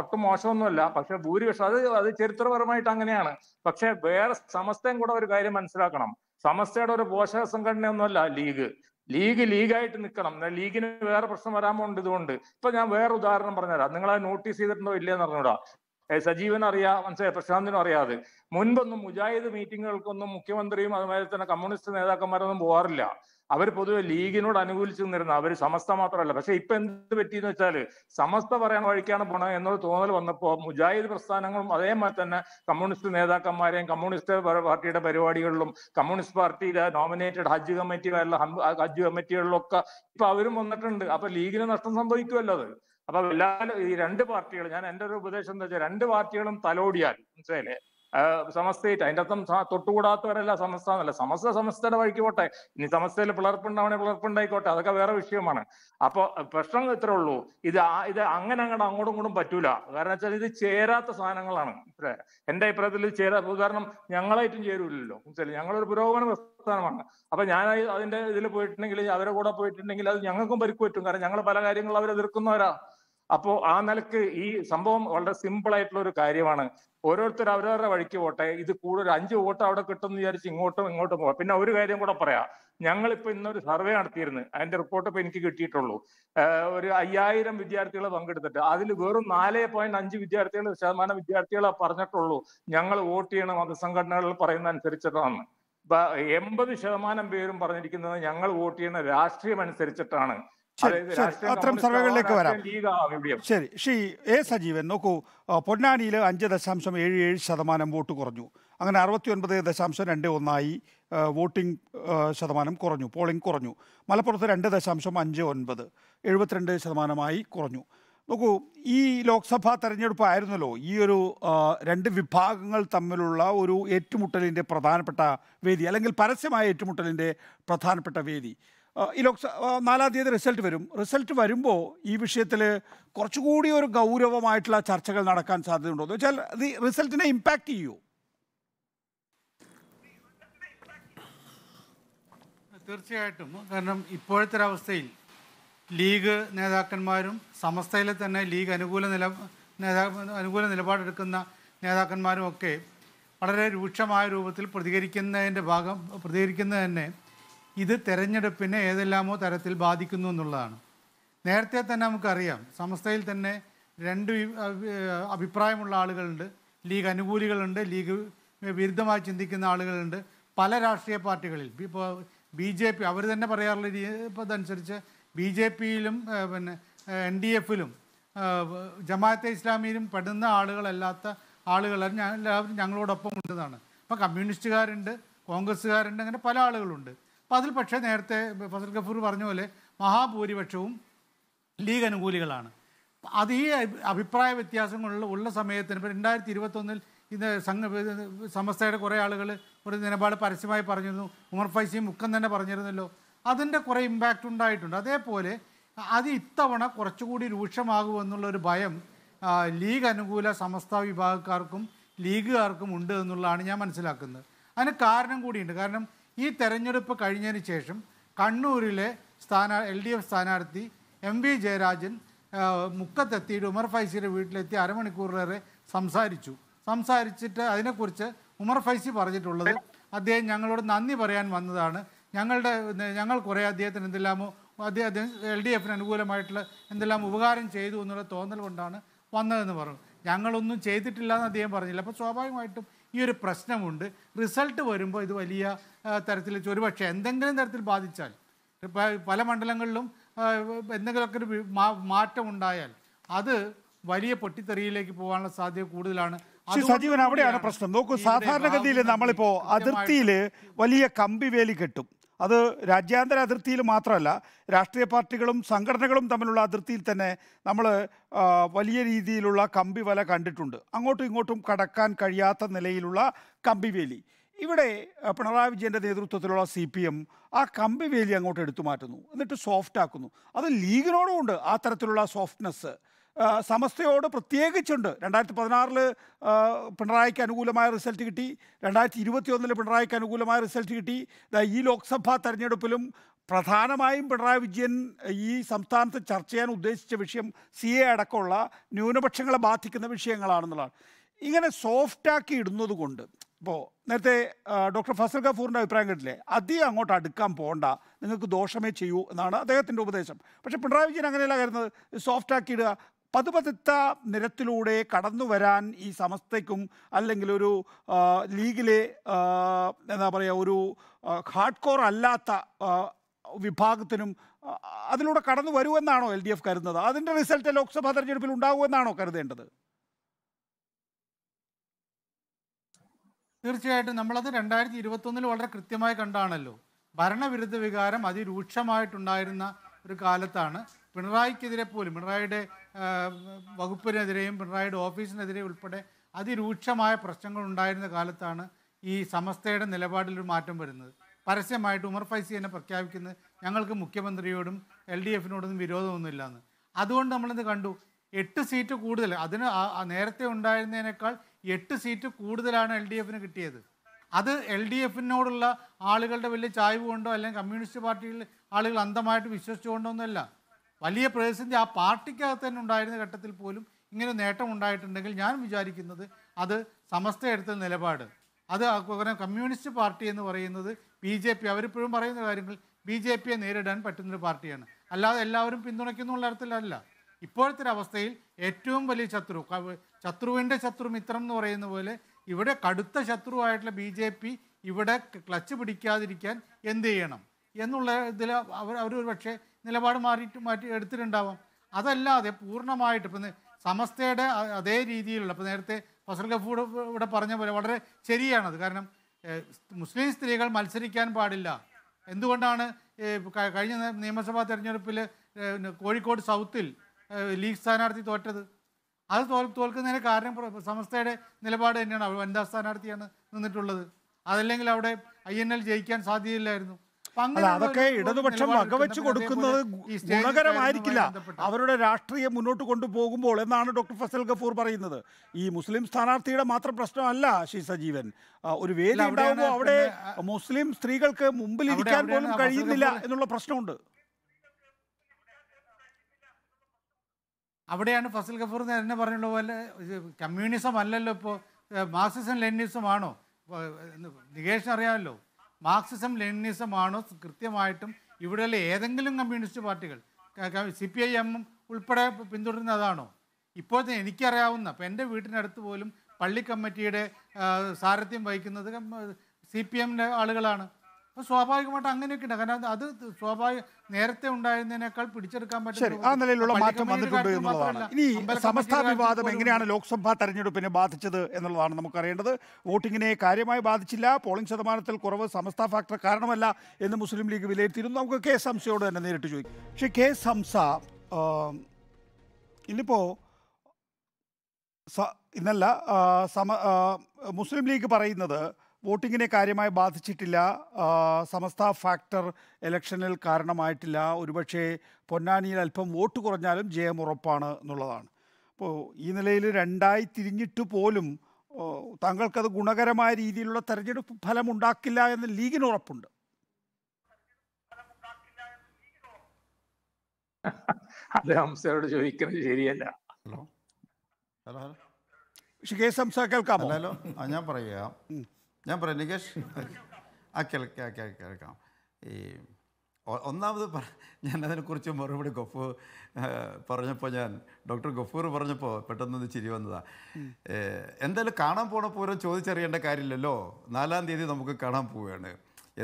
Speaker 4: ഒട്ടും മോശമൊന്നുമല്ല പക്ഷെ ഭൂരിപക്ഷം അത് അത് ചരിത്രപരമായിട്ട് അങ്ങനെയാണ് പക്ഷെ വേറെ സമസ്തയും കൂടെ ഒരു കാര്യം മനസ്സിലാക്കണം സമസ്തയുടെ ഒരു പോഷക സംഘടനയൊന്നുമല്ല ലീഗ് ലീഗ് ലീഗായിട്ട് നിൽക്കണം ലീഗിന് വേറെ പ്രശ്നം വരാൻ പോണ്ട് ഇതുകൊണ്ട് ഇപ്പൊ ഞാൻ വേറെ ഉദാഹരണം പറഞ്ഞുതരാം നിങ്ങൾ അത് നോട്ടീസ് ചെയ്തിട്ടുണ്ടോ ഇല്ലയെന്ന് അറിഞ്ഞൂടാ സജീവൻ അറിയാം മനസ്സിലായി പ്രശാന്തിനും അറിയാതെ മുൻപൊന്നും മുജാഹിദ് മീറ്റിങ്ങുകൾക്കൊന്നും മുഖ്യമന്ത്രിയും അതുപോലെ തന്നെ കമ്മ്യൂണിസ്റ്റ് നേതാക്കന്മാരൊന്നും പോകാറില്ല അവർ പൊതുവെ ലീഗിനോട് അനുകൂലിച്ചു നിന്നിരുന്ന അവർ സമസ്ത മാത്രമല്ല പക്ഷെ ഇപ്പൊ എന്ത് പറ്റിയെന്ന് വെച്ചാൽ സമസ്ത പറയാൻ വഴിക്കാണ് പോണത് എന്നൊരു തോന്നൽ വന്നപ്പോൾ മുജാഹിദ് പ്രസ്ഥാനങ്ങളും അതേമാതിരി തന്നെ കമ്മ്യൂണിസ്റ്റ് നേതാക്കന്മാരെയും കമ്മ്യൂണിസ്റ്റ് പാർട്ടിയുടെ പരിപാടികളിലും കമ്മ്യൂണിസ്റ്റ് പാർട്ടിയിലെ നോമിനേറ്റഡ് ഹജ്ജ് കമ്മിറ്റി ഹജ്ജ് കമ്മിറ്റികളിലൊക്കെ ഇപ്പൊ അവരും വന്നിട്ടുണ്ട് അപ്പൊ ലീഗിന് നഷ്ടം സംഭവിക്കുമല്ലോ അത് അപ്പൊ എല്ലാ ഈ രണ്ട് പാർട്ടികൾ ഞാൻ എൻ്റെ ഒരു ഉപദേശം എന്താ വെച്ചാൽ രണ്ട് പാർട്ടികളും തലോടിയാൽ മനസ്സിലായില്ലേ സമസ്തയിട്ട് അതിന്റെ അർത്ഥം തൊട്ടുകൂടാത്തവരല്ല സമസ്ത എന്നല്ല സമസ്ത സമസ്തയുടെ വഴിക്ക് പോട്ടെ ഇനി സമസ്തയിൽ പിളർപ്പുണ്ടാവണേ പിളർപ്പുണ്ടായിക്കോട്ടെ അതൊക്കെ വേറെ വിഷയമാണ് അപ്പോൾ പ്രശ്നം ഇത്രേ ഉള്ളൂ ഇത് ഇത് അങ്ങനെ അങ്ങോട്ട് അങ്ങോട്ടും ഇങ്ങോട്ടും പറ്റൂല കാരണം വെച്ചാൽ ഇത് ചേരാത്ത സാധനങ്ങളാണ് എൻ്റെ അഭിപ്രായത്തിൽ ചേരാ ഉദാഹരണം ഞങ്ങളായിട്ടും ചേരൂലല്ലോ മനസ്സിലായി ഞങ്ങളൊരു പുരോഗമന പ്രസ്ഥാനമാണ് അപ്പൊ ഞാൻ അതിന്റെ ഇതിൽ പോയിട്ടുണ്ടെങ്കിൽ അവരെ കൂടെ പോയിട്ടുണ്ടെങ്കിൽ അത് ഞങ്ങൾക്കും പരിക്ക് പറ്റും കാരണം ഞങ്ങൾ പല കാര്യങ്ങളും അവരെതിർക്കുന്നവരാ അപ്പോ ആ നിലക്ക് ഈ സംഭവം വളരെ സിമ്പിൾ ആയിട്ടുള്ള ഒരു കാര്യമാണ് ഓരോരുത്തർ അവരവരുടെ വഴിക്ക് പോട്ടെ ഇത് കൂടുതൽ അഞ്ച് വോട്ട് അവിടെ കിട്ടും വിചാരിച്ച് ഇങ്ങോട്ടും ഇങ്ങോട്ടും പോവാം പിന്നെ ഒരു കാര്യം കൂടെ പറയാം ഇപ്പൊ ഇന്നൊരു സർവേ നടത്തിയിരുന്നു അതിന്റെ റിപ്പോർട്ട് ഇപ്പൊ എനിക്ക് കിട്ടിയിട്ടുള്ളൂ ഒരു അയ്യായിരം വിദ്യാർത്ഥികൾ പങ്കെടുത്തിട്ട് അതിൽ വെറും നാല് പോയിന്റ് അഞ്ച് വിദ്യാർത്ഥികൾ ശതമാനം വിദ്യാർത്ഥികളെ പറഞ്ഞിട്ടുള്ളൂ ഞങ്ങൾ വോട്ട് ചെയ്യണം മതസംഘടനകൾ പറയുന്ന അനുസരിച്ചിട്ടാണ് എൺപത് ശതമാനം പേരും പറഞ്ഞിരിക്കുന്നത് ഞങ്ങൾ വോട്ട് ചെയ്യുന്ന രാഷ്ട്രീയം അനുസരിച്ചിട്ടാണ് അത്തരം സർവേകളിലേക്ക് വരാം
Speaker 1: ശരി ഷീ എ സജീവൻ നോക്കൂ പൊന്നാനിയിൽ അഞ്ച് ദശാംശം ഏഴ് ഏഴ് ശതമാനം വോട്ട് കുറഞ്ഞു അങ്ങനെ അറുപത്തി ഒൻപത് ദശാംശം രണ്ട് ഒന്നായി വോട്ടിംഗ് ശതമാനം കുറഞ്ഞു പോളിംഗ് കുറഞ്ഞു മലപ്പുറത്ത് രണ്ട് ദശാംശം അഞ്ച് ഒൻപത് എഴുപത്തിരണ്ട് ശതമാനമായി കുറഞ്ഞു നോക്കൂ ഈ ലോക്സഭാ തെരഞ്ഞെടുപ്പായിരുന്നല്ലോ ആയിരുന്നല്ലോ ഈ ഒരു രണ്ട് വിഭാഗങ്ങൾ തമ്മിലുള്ള ഒരു ഏറ്റുമുട്ടലിൻ്റെ പ്രധാനപ്പെട്ട വേദി അല്ലെങ്കിൽ പരസ്യമായ ഏറ്റുമുട്ടലിൻ്റെ പ്രധാനപ്പെട്ട വേദി ഈ ലോക്സ നാലാം തീയതി റിസൾട്ട് വരും റിസൾട്ട് വരുമ്പോൾ ഈ വിഷയത്തിൽ കുറച്ചുകൂടി ഒരു ഗൗരവമായിട്ടുള്ള ചർച്ചകൾ നടക്കാൻ സാധ്യതയുണ്ടോ എന്ന് വെച്ചാൽ അത് റിസൾട്ടിനെ ഇമ്പാക്റ്റ് ചെയ്യുമോ
Speaker 5: തീർച്ചയായിട്ടും കാരണം ഇപ്പോഴത്തെ ഒരവസ്ഥയിൽ ലീഗ് നേതാക്കന്മാരും സമസ്തയിലെ തന്നെ ലീഗ് അനുകൂല നില നേതാ അനുകൂല നിലപാടെടുക്കുന്ന നേതാക്കന്മാരും ഒക്കെ വളരെ രൂക്ഷമായ രൂപത്തിൽ പ്രതികരിക്കുന്നതിൻ്റെ ഭാഗം പ്രതികരിക്കുന്നത് തന്നെ ഇത് തെരഞ്ഞെടുപ്പിനെ ഏതെല്ലാമോ തരത്തിൽ ബാധിക്കുന്നു എന്നുള്ളതാണ് നേരത്തെ തന്നെ നമുക്കറിയാം സംസ്ഥയിൽ തന്നെ രണ്ട് അഭിപ്രായമുള്ള ആളുകളുണ്ട് ലീഗ് അനുകൂലികളുണ്ട് ലീഗ് വിരുദ്ധമായി ചിന്തിക്കുന്ന ആളുകളുണ്ട് പല രാഷ്ട്രീയ പാർട്ടികളിൽ ഇപ്പോൾ ബി ജെ പി അവർ തന്നെ പറയാറുള്ള ഇതനുസരിച്ച് ബി ജെ പിയിലും പിന്നെ എൻ ഡി എഫിലും ജമാഅത്തെ ഇസ്ലാമിയിലും പെടുന്ന ആളുകളല്ലാത്ത ആളുകൾ എല്ലാവരും ഞങ്ങളോടൊപ്പം ഉണ്ടെന്നാണ് അപ്പോൾ കമ്മ്യൂണിസ്റ്റുകാരുണ്ട് കോൺഗ്രസ്സുകാരുണ്ട് അങ്ങനെ പല ആളുകളുണ്ട് അപ്പം അതിൽ പക്ഷേ നേരത്തെ ഫസൽ ഗഫൂർ പറഞ്ഞ പോലെ മഹാഭൂരിപക്ഷവും ലീഗ് അനുകൂലികളാണ് അത് ഈ അഭിപ്രായ വ്യത്യാസങ്ങളുള്ള ഉള്ള സമയത്തിന് ഇപ്പം രണ്ടായിരത്തി ഇരുപത്തൊന്നിൽ ഇന്ന് സംഘ സമസ്തയുടെ കുറേ ആളുകൾ ഒരു നിലപാട് പരസ്യമായി പറഞ്ഞിരുന്നു ഉമർ ഫൈസിയും മുക്കം തന്നെ പറഞ്ഞിരുന്നല്ലോ അതിൻ്റെ കുറേ ഇമ്പാക്റ്റ് ഉണ്ടായിട്ടുണ്ട് അതേപോലെ അത് ഇത്തവണ കുറച്ചുകൂടി രൂക്ഷമാകുമെന്നുള്ളൊരു ഒരു ഭയം ലീഗ് അനുകൂല സമസ്ത വിഭാഗക്കാർക്കും ലീഗുകാർക്കും ഉണ്ട് എന്നുള്ളതാണ് ഞാൻ മനസ്സിലാക്കുന്നത് അതിന് കാരണം കൂടിയുണ്ട് കാരണം ഈ തെരഞ്ഞെടുപ്പ് കഴിഞ്ഞതിന് ശേഷം കണ്ണൂരിലെ സ്ഥാനാ എൽ ഡി എഫ് സ്ഥാനാർത്ഥി എം വി ജയരാജൻ മുക്കത്തെത്തിയിട്ട് ഉമർ ഫൈസിയുടെ വീട്ടിലെത്തി അരമണിക്കൂറിലേറെ സംസാരിച്ചു സംസാരിച്ചിട്ട് അതിനെക്കുറിച്ച് ഉമർ ഫൈസി പറഞ്ഞിട്ടുള്ളത് അദ്ദേഹം ഞങ്ങളോട് നന്ദി പറയാൻ വന്നതാണ് ഞങ്ങളുടെ ഞങ്ങൾ കുറേ അദ്ദേഹത്തിന് എന്തെല്ലാമോ അദ്ദേഹം എൽ ഡി എഫിന് അനുകൂലമായിട്ടുള്ള എന്തെല്ലാം ഉപകാരം ചെയ്തു എന്നുള്ള തോന്നൽ കൊണ്ടാണ് വന്നതെന്ന് പറഞ്ഞു ഞങ്ങളൊന്നും ചെയ്തിട്ടില്ല എന്ന് അദ്ദേഹം പറഞ്ഞില്ല അപ്പോൾ സ്വാഭാവികമായിട്ടും ഈ ഒരു പ്രശ്നമുണ്ട് റിസൾട്ട് വരുമ്പോൾ ഇത് വലിയ തരത്തിൽ ഒരുപക്ഷെ എന്തെങ്കിലും തരത്തിൽ ബാധിച്ചാൽ പല മണ്ഡലങ്ങളിലും എന്തെങ്കിലുമൊക്കെ ഒരു മാറ്റം ഉണ്ടായാൽ അത് വലിയ പൊട്ടിത്തെറിയിലേക്ക് പോകാനുള്ള സാധ്യത കൂടുതലാണ് സജീവൻ അവിടെയാണ്
Speaker 1: പ്രശ്നം നോക്കൂ സാധാരണഗതിയിൽ നമ്മളിപ്പോൾ അതിർത്തിയിൽ വലിയ കമ്പിവേലി കെട്ടും അത് രാജ്യാന്തര അതിർത്തിയിൽ മാത്രമല്ല രാഷ്ട്രീയ പാർട്ടികളും സംഘടനകളും തമ്മിലുള്ള അതിർത്തിയിൽ തന്നെ നമ്മൾ വലിയ രീതിയിലുള്ള കമ്പി വല കണ്ടിട്ടുണ്ട് അങ്ങോട്ടും ഇങ്ങോട്ടും കടക്കാൻ കഴിയാത്ത നിലയിലുള്ള കമ്പിവേലി ഇവിടെ പിണറായി വിജയൻ്റെ നേതൃത്വത്തിലുള്ള സി പി എം ആ കമ്പിവേലി അങ്ങോട്ട് എടുത്തു മാറ്റുന്നു എന്നിട്ട് സോഫ്റ്റ് ആക്കുന്നു അത് ലീഗിനോടുമുണ്ട് ആ തരത്തിലുള്ള സോഫ്റ്റ്നെസ് സമസ്തയോട് പ്രത്യേകിച്ചുണ്ട് രണ്ടായിരത്തി പതിനാറിൽ പിണറായിക്ക് അനുകൂലമായ റിസൾട്ട് കിട്ടി രണ്ടായിരത്തി ഒന്നിൽ പിണറായിക്ക് അനുകൂലമായ റിസൾട്ട് കിട്ടി ഈ ലോക്സഭാ തെരഞ്ഞെടുപ്പിലും പ്രധാനമായും പിണറായി വിജയൻ ഈ സംസ്ഥാനത്ത് ചർച്ച ചെയ്യാൻ ഉദ്ദേശിച്ച വിഷയം സി എ അടക്കമുള്ള ന്യൂനപക്ഷങ്ങളെ ബാധിക്കുന്ന വിഷയങ്ങളാണെന്നുള്ളതാണ് ഇങ്ങനെ സോഫ്റ്റാക്കി ഇടുന്നത് കൊണ്ട് ഇപ്പോൾ നേരത്തെ ഡോക്ടർ ഫസൽ ഗഫൂറിൻ്റെ അഭിപ്രായം കേട്ടില്ലേ അധികം അങ്ങോട്ട് അടുക്കാൻ പോകണ്ട നിങ്ങൾക്ക് ദോഷമേ ചെയ്യൂ എന്നാണ് അദ്ദേഹത്തിൻ്റെ ഉപദേശം പക്ഷേ പിണറായി വിജയൻ അങ്ങനെയല്ല കരുതുന്നത് സോഫ്റ്റാക്കി ഇടുക പതുപതുത്ത നിരത്തിലൂടെ കടന്നു വരാൻ ഈ സമസ്തയ്ക്കും അല്ലെങ്കിൽ ഒരു ലീഗിലെ എന്താ പറയുക ഒരു ഹാർഡ് കോർ അല്ലാത്ത വിഭാഗത്തിനും അതിലൂടെ കടന്നു വരുമെന്നാണോ എൽ ഡി എഫ് കരുതുന്നത് അതിൻ്റെ റിസൾട്ട് ലോക്സഭാ തെരഞ്ഞെടുപ്പിൽ ഉണ്ടാകുമെന്നാണോ കരുതേണ്ടത്
Speaker 5: തീർച്ചയായിട്ടും നമ്മളത് രണ്ടായിരത്തി ഇരുപത്തൊന്നിൽ വളരെ കൃത്യമായി കണ്ടാണല്ലോ ഭരണവിരുദ്ധ വികാരം അതിരൂക്ഷമായിട്ടുണ്ടായിരുന്ന ഒരു കാലത്താണ് പിണറായിക്കെതിരെ പോലും പിണറായിയുടെ വകുപ്പിനെതിരെയും പിണറായിയുടെ ഓഫീസിനെതിരെ ഉൾപ്പെടെ അതിരൂക്ഷമായ പ്രശ്നങ്ങൾ ഉണ്ടായിരുന്ന കാലത്താണ് ഈ സമസ്തയുടെ നിലപാടിൽ ഒരു മാറ്റം വരുന്നത് പരസ്യമായിട്ട് ഉമർ ഫൈസി എന്നെ പ്രഖ്യാപിക്കുന്നത് ഞങ്ങൾക്ക് മുഖ്യമന്ത്രിയോടും എൽ ഡി എഫിനോടൊന്നും വിരോധമൊന്നുമില്ല എന്ന് അതുകൊണ്ട് നമ്മളിന്ന് കണ്ടു എട്ട് സീറ്റ് കൂടുതൽ അതിന് നേരത്തെ ഉണ്ടായിരുന്നതിനേക്കാൾ എട്ട് സീറ്റ് കൂടുതലാണ് എൽ ഡി എഫിന് കിട്ടിയത് അത് എൽ ഡി എഫിനോടുള്ള ആളുകളുടെ വലിയ ചായ്വ് കൊണ്ടോ അല്ലെങ്കിൽ കമ്മ്യൂണിസ്റ്റ് പാർട്ടിയിൽ ആളുകൾ അന്ധമായിട്ട് വിശ്വസിച്ചുകൊണ്ടോ ഒന്നുമല്ല വലിയ പ്രതിസന്ധി ആ പാർട്ടിക്കകത്ത് തന്നെ ഉണ്ടായിരുന്ന ഘട്ടത്തിൽ പോലും ഇങ്ങനെ നേട്ടം ഉണ്ടായിട്ടുണ്ടെങ്കിൽ ഞാൻ വിചാരിക്കുന്നത് അത് സമസ്ത എടുത്ത നിലപാട് അത് പകരം കമ്മ്യൂണിസ്റ്റ് പാർട്ടി എന്ന് പറയുന്നത് ബി ജെ പി അവരിപ്പോഴും പറയുന്ന കാര്യങ്ങൾ ബി ജെ പിയെ നേരിടാൻ പറ്റുന്നൊരു പാർട്ടിയാണ് അല്ലാതെ എല്ലാവരും പിന്തുണയ്ക്കുന്ന തരത്തിലല്ല ഇപ്പോഴത്തെ അവസ്ഥയിൽ ഏറ്റവും വലിയ ശത്രു ശത്രുവിൻ്റെ ശത്രു മിത്രം എന്ന് പറയുന്ന പോലെ ഇവിടെ കടുത്ത ശത്രുവായിട്ടുള്ള ബി ജെ പി ഇവിടെ ക്ലച്ച് പിടിക്കാതിരിക്കാൻ എന്ത് ചെയ്യണം എന്നുള്ള ഇതിൽ അവർ അവർ ഒരു പക്ഷേ നിലപാട് മാറിയിട്ട് മാറ്റി എടുത്തിട്ടുണ്ടാവാം അതല്ലാതെ പൂർണ്ണമായിട്ട് ഇപ്പം സമസ്തയുടെ അതേ രീതിയിലുള്ള ഇപ്പം നേരത്തെ ഫസൽ ഗഫൂർ ഇവിടെ പറഞ്ഞ പോലെ വളരെ ശരിയാണത് കാരണം മുസ്ലിം സ്ത്രീകൾ മത്സരിക്കാൻ പാടില്ല എന്തുകൊണ്ടാണ് കഴിഞ്ഞ നിയമസഭാ തെരഞ്ഞെടുപ്പിൽ കോഴിക്കോട് സൗത്തിൽ ലീഗ് സ്ഥാനാർത്ഥി തോറ്റത് അത് തോൽ തോൽക്കുന്നതിന് കാരണം സമസ്തയുടെ നിലപാട് തന്നെയാണ് വനിതാ സ്ഥാനാർത്ഥിയാണ് നിന്നിട്ടുള്ളത് അതല്ലെങ്കിൽ അവിടെ ഐ എൻ എൽ ജയിക്കാൻ സാധ്യതയില്ലായിരുന്നു അല്ല അതൊക്കെ ഇടതുപക്ഷം വകവെച്ച് കൊടുക്കുന്നത് ഗുണകരമായിരിക്കില്ല
Speaker 1: അവരുടെ രാഷ്ട്രീയം മുന്നോട്ട് കൊണ്ടുപോകുമ്പോൾ എന്നാണ് ഡോക്ടർ ഫസൽ ഗഫൂർ പറയുന്നത് ഈ മുസ്ലിം സ്ഥാനാർത്ഥിയുടെ മാത്രം പ്രശ്നമല്ല ശ്രീ സജീവൻ ഒരു വേദി ഉണ്ടാകുമ്പോൾ അവിടെ മുസ്ലിം സ്ത്രീകൾക്ക് മുമ്പിൽ ഇരിക്കാൻ പോലും കഴിയുന്നില്ല എന്നുള്ള പ്രശ്നമുണ്ട്
Speaker 5: അവിടെയാണ് ഫസൽ ഗഫൂർ തന്നെ പറഞ്ഞുള്ള പോലെ കമ്മ്യൂണിസം അല്ലല്ലോ ഇപ്പോൾ മാർക്സിസം ലെനിനിസം ആണോ നികേഷ് അറിയാമല്ലോ മാർക്സിസം ലെനിനിസമാണോ കൃത്യമായിട്ടും ഇവിടെയുള്ള ഏതെങ്കിലും കമ്മ്യൂണിസ്റ്റ് പാർട്ടികൾ സി പി ഐ എമ്മും ഉൾപ്പെടെ പിന്തുടരുന്ന അതാണോ ഇപ്പോൾ തന്നെ എനിക്കറിയാവുന്ന അപ്പോൾ എൻ്റെ വീട്ടിനടുത്ത് പോലും പള്ളി കമ്മിറ്റിയുടെ സാരഥ്യം വഹിക്കുന്നത് സി പി എമ്മിൻ്റെ ആളുകളാണ് അപ്പൊ സ്വാഭാവികമായിട്ട് അങ്ങനെയൊക്കെ ഉണ്ട് കാരണം അത് സ്വാഭാവിക നേരത്തെ ഉണ്ടായിരുന്നതിനേക്കാൾ പിടിച്ചെടുക്കാൻ പറ്റും ആ നിലയിലുള്ള മാറ്റം വന്നിട്ടുണ്ട് എന്നുള്ളതാണ് ഇനി
Speaker 1: സമസ്ത വിവാദം എങ്ങനെയാണ് ലോക്സഭാ തെരഞ്ഞെടുപ്പിനെ ബാധിച്ചത് എന്നുള്ളതാണ് നമുക്കറിയേണ്ടത് വോട്ടിങ്ങിനെ കാര്യമായി ബാധിച്ചില്ല പോളിംഗ് ശതമാനത്തിൽ കുറവ് സമസ്ത ഫാക്ടർ കാരണമല്ല എന്ന് മുസ്ലിം ലീഗ് വിലയിരുത്തിയിരുന്നു നമുക്ക് കെ സംസയോട് തന്നെ നേരിട്ട് ചോദിക്കും പക്ഷേ കെ സംസ ഇന്നിപ്പോ ഇന്നല്ല സമ മുസ്ലിം ലീഗ് പറയുന്നത് വോട്ടിങ്ങിനെ കാര്യമായി ബാധിച്ചിട്ടില്ല സമസ്ത ഫാക്ടർ ഇലക്ഷനിൽ കാരണമായിട്ടില്ല ഒരുപക്ഷേ പൊന്നാനിയിൽ അല്പം വോട്ട് കുറഞ്ഞാലും ജയം ഉറപ്പാണ് എന്നുള്ളതാണ് അപ്പോൾ ഈ നിലയിൽ രണ്ടായി തിരിഞ്ഞിട്ട് പോലും താങ്കൾക്കത് ഗുണകരമായ രീതിയിലുള്ള തെരഞ്ഞെടുപ്പ് ഫലം ഉണ്ടാക്കില്ല എന്ന് ലീഗിന് ഉറപ്പുണ്ട്
Speaker 4: അത് ചോദിക്കുന്നത് ശരിയല്ല ഹലോ ഹലോ
Speaker 3: ഷികേഷ് ഹംസ ഹലോ ഞാൻ പറയാം ഞാൻ പറയാം നികേഷ് ആ കേൾക്കാം കേൾക്കാം ഈ ഒന്നാമത് പറ ഞാൻ അതിനെക്കുറിച്ച് മറുപടി ഗഫൂർ പറഞ്ഞപ്പോൾ ഞാൻ ഡോക്ടർ ഗഫൂർ പറഞ്ഞപ്പോൾ പെട്ടെന്നൊന്ന് ചിരി വന്നതാണ് എന്തായാലും കാണാൻ പോണപ്പോൾ ഒരു ചോദിച്ചറിയേണ്ട കാര്യമില്ലല്ലോ നാലാം തീയതി നമുക്ക് കാണാൻ പോവുകയാണ്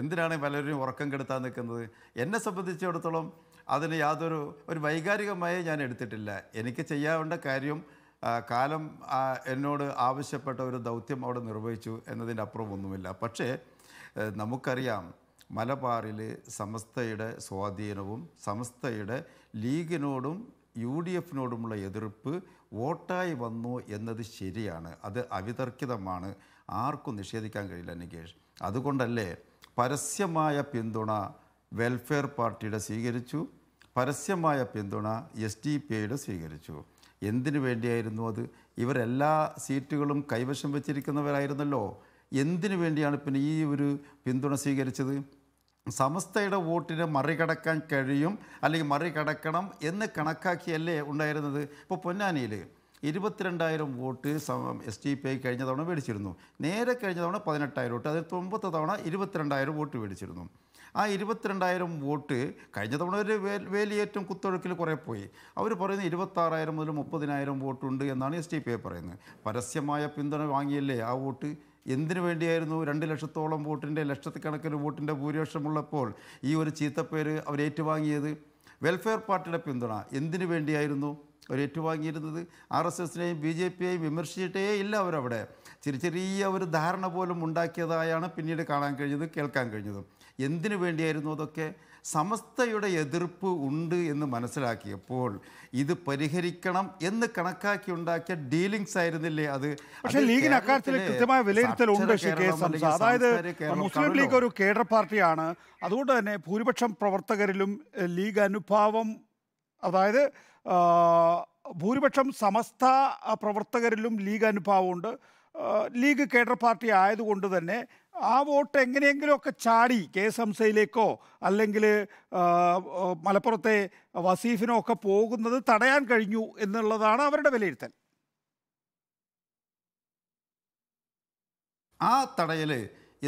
Speaker 3: എന്തിനാണ് പലരും ഉറക്കം കെടുത്താൻ നിൽക്കുന്നത് എന്നെ സംബന്ധിച്ചിടത്തോളം അതിന് യാതൊരു ഒരു വൈകാരികമായി ഞാൻ എടുത്തിട്ടില്ല എനിക്ക് ചെയ്യാവേണ്ട കാര്യം കാലം എന്നോട് ആവശ്യപ്പെട്ട ഒരു ദൗത്യം അവിടെ നിർവഹിച്ചു എന്നതിൻ്റെ അപ്പുറം ഒന്നുമില്ല പക്ഷേ നമുക്കറിയാം മലബാറിൽ സമസ്തയുടെ സ്വാധീനവും സമസ്തയുടെ ലീഗിനോടും യു ഡി എഫിനോടുമുള്ള എതിർപ്പ് വോട്ടായി വന്നു എന്നത് ശരിയാണ് അത് അവിതർക്കിതമാണ് ആർക്കും നിഷേധിക്കാൻ കഴിയില്ല നികേഷ് അതുകൊണ്ടല്ലേ പരസ്യമായ പിന്തുണ വെൽഫെയർ പാർട്ടിയുടെ സ്വീകരിച്ചു പരസ്യമായ പിന്തുണ എസ് ഡി പി ഐയുടെ സ്വീകരിച്ചു എന്തിനു വേണ്ടിയായിരുന്നു അത് ഇവരെല്ലാ സീറ്റുകളും കൈവശം വെച്ചിരിക്കുന്നവരായിരുന്നല്ലോ എന്തിനു വേണ്ടിയാണ് പിന്നെ ഈ ഒരു പിന്തുണ സ്വീകരിച്ചത് സമസ്തയുടെ വോട്ടിനെ മറികടക്കാൻ കഴിയും അല്ലെങ്കിൽ മറികടക്കണം എന്ന് കണക്കാക്കിയല്ലേ ഉണ്ടായിരുന്നത് ഇപ്പോൾ പൊന്നാനിയിൽ ഇരുപത്തിരണ്ടായിരം vote S T P I കഴിഞ്ഞ തവണ മേടിച്ചിരുന്നു നേരെ കഴിഞ്ഞ തവണ പതിനെട്ടായിരം വോട്ട് അതായത് മുമ്പത്തെ തവണ ഇരുപത്തിരണ്ടായിരം വോട്ട് മേടിച്ചിരുന്നു ആ ഇരുപത്തിരണ്ടായിരം വോട്ട് കഴിഞ്ഞ തവണ ഒരു വേലിയേറ്റം കുത്തൊഴുക്കിൽ കുറേ പോയി അവർ പറയുന്നത് ഇരുപത്താറായിരം മുതൽ മുപ്പതിനായിരം വോട്ടുണ്ട് എന്നാണ് എസ് ടി പി ഐ പറയുന്നത് പരസ്യമായ പിന്തുണ വാങ്ങിയല്ലേ ആ വോട്ട് എന്തിനു വേണ്ടിയായിരുന്നു രണ്ട് ലക്ഷത്തോളം വോട്ടിൻ്റെ ലക്ഷത്തിക്കണക്കിന് വോട്ടിൻ്റെ ഭൂരിപക്ഷമുള്ളപ്പോൾ ഈ ഒരു ചീത്തപ്പേര് അവർ ഏറ്റുവാങ്ങിയത് വെൽഫെയർ പാർട്ടിയുടെ പിന്തുണ എന്തിനു വേണ്ടിയായിരുന്നു അവർ ഏറ്റുവാങ്ങിയിരുന്നത് ആർ എസ് എസിനെയും ബി ജെ പിയെയും വിമർശിച്ചിട്ടേ ഇല്ല അവരവിടെ ചെറിയ ചെറിയ ഒരു ധാരണ പോലും ഉണ്ടാക്കിയതായാണ് പിന്നീട് കാണാൻ കഴിഞ്ഞത് കേൾക്കാൻ കഴിഞ്ഞതും എന്തിനു വേണ്ടിയായിരുന്നു അതൊക്കെ സമസ്തയുടെ എതിർപ്പ് ഉണ്ട് എന്ന് മനസ്സിലാക്കിയപ്പോൾ ഇത് പരിഹരിക്കണം എന്ന് കണക്കാക്കി ഉണ്ടാക്കിയ ഡീലിംഗ്സ് ആയിരുന്നില്ലേ അത് പക്ഷേ ലീഗിന് അക്കാര്യത്തിൽ കൃത്യമായ വിലയിരുത്തലുണ്ട് അതായത് മുസ്ലിം ലീഗ്
Speaker 1: ഒരു കേഡർ പാർട്ടിയാണ് അതുകൊണ്ട് തന്നെ ഭൂരിപക്ഷം പ്രവർത്തകരിലും ലീഗ് അനുഭാവം അതായത് ഭൂരിപക്ഷം സമസ്ത പ്രവർത്തകരിലും ലീഗ് അനുഭാവമുണ്ട് ലീഗ് കേഡർ പാർട്ടി ആയതുകൊണ്ട് തന്നെ ആ വോട്ട് എങ്ങനെയെങ്കിലുമൊക്കെ ചാടി കെ എസ് സിയിലേക്കോ അല്ലെങ്കിൽ മലപ്പുറത്തെ വസീഫിനോ ഒക്കെ പോകുന്നത് തടയാൻ കഴിഞ്ഞു എന്നുള്ളതാണ് അവരുടെ വിലയിരുത്തൽ
Speaker 3: ആ തടയൽ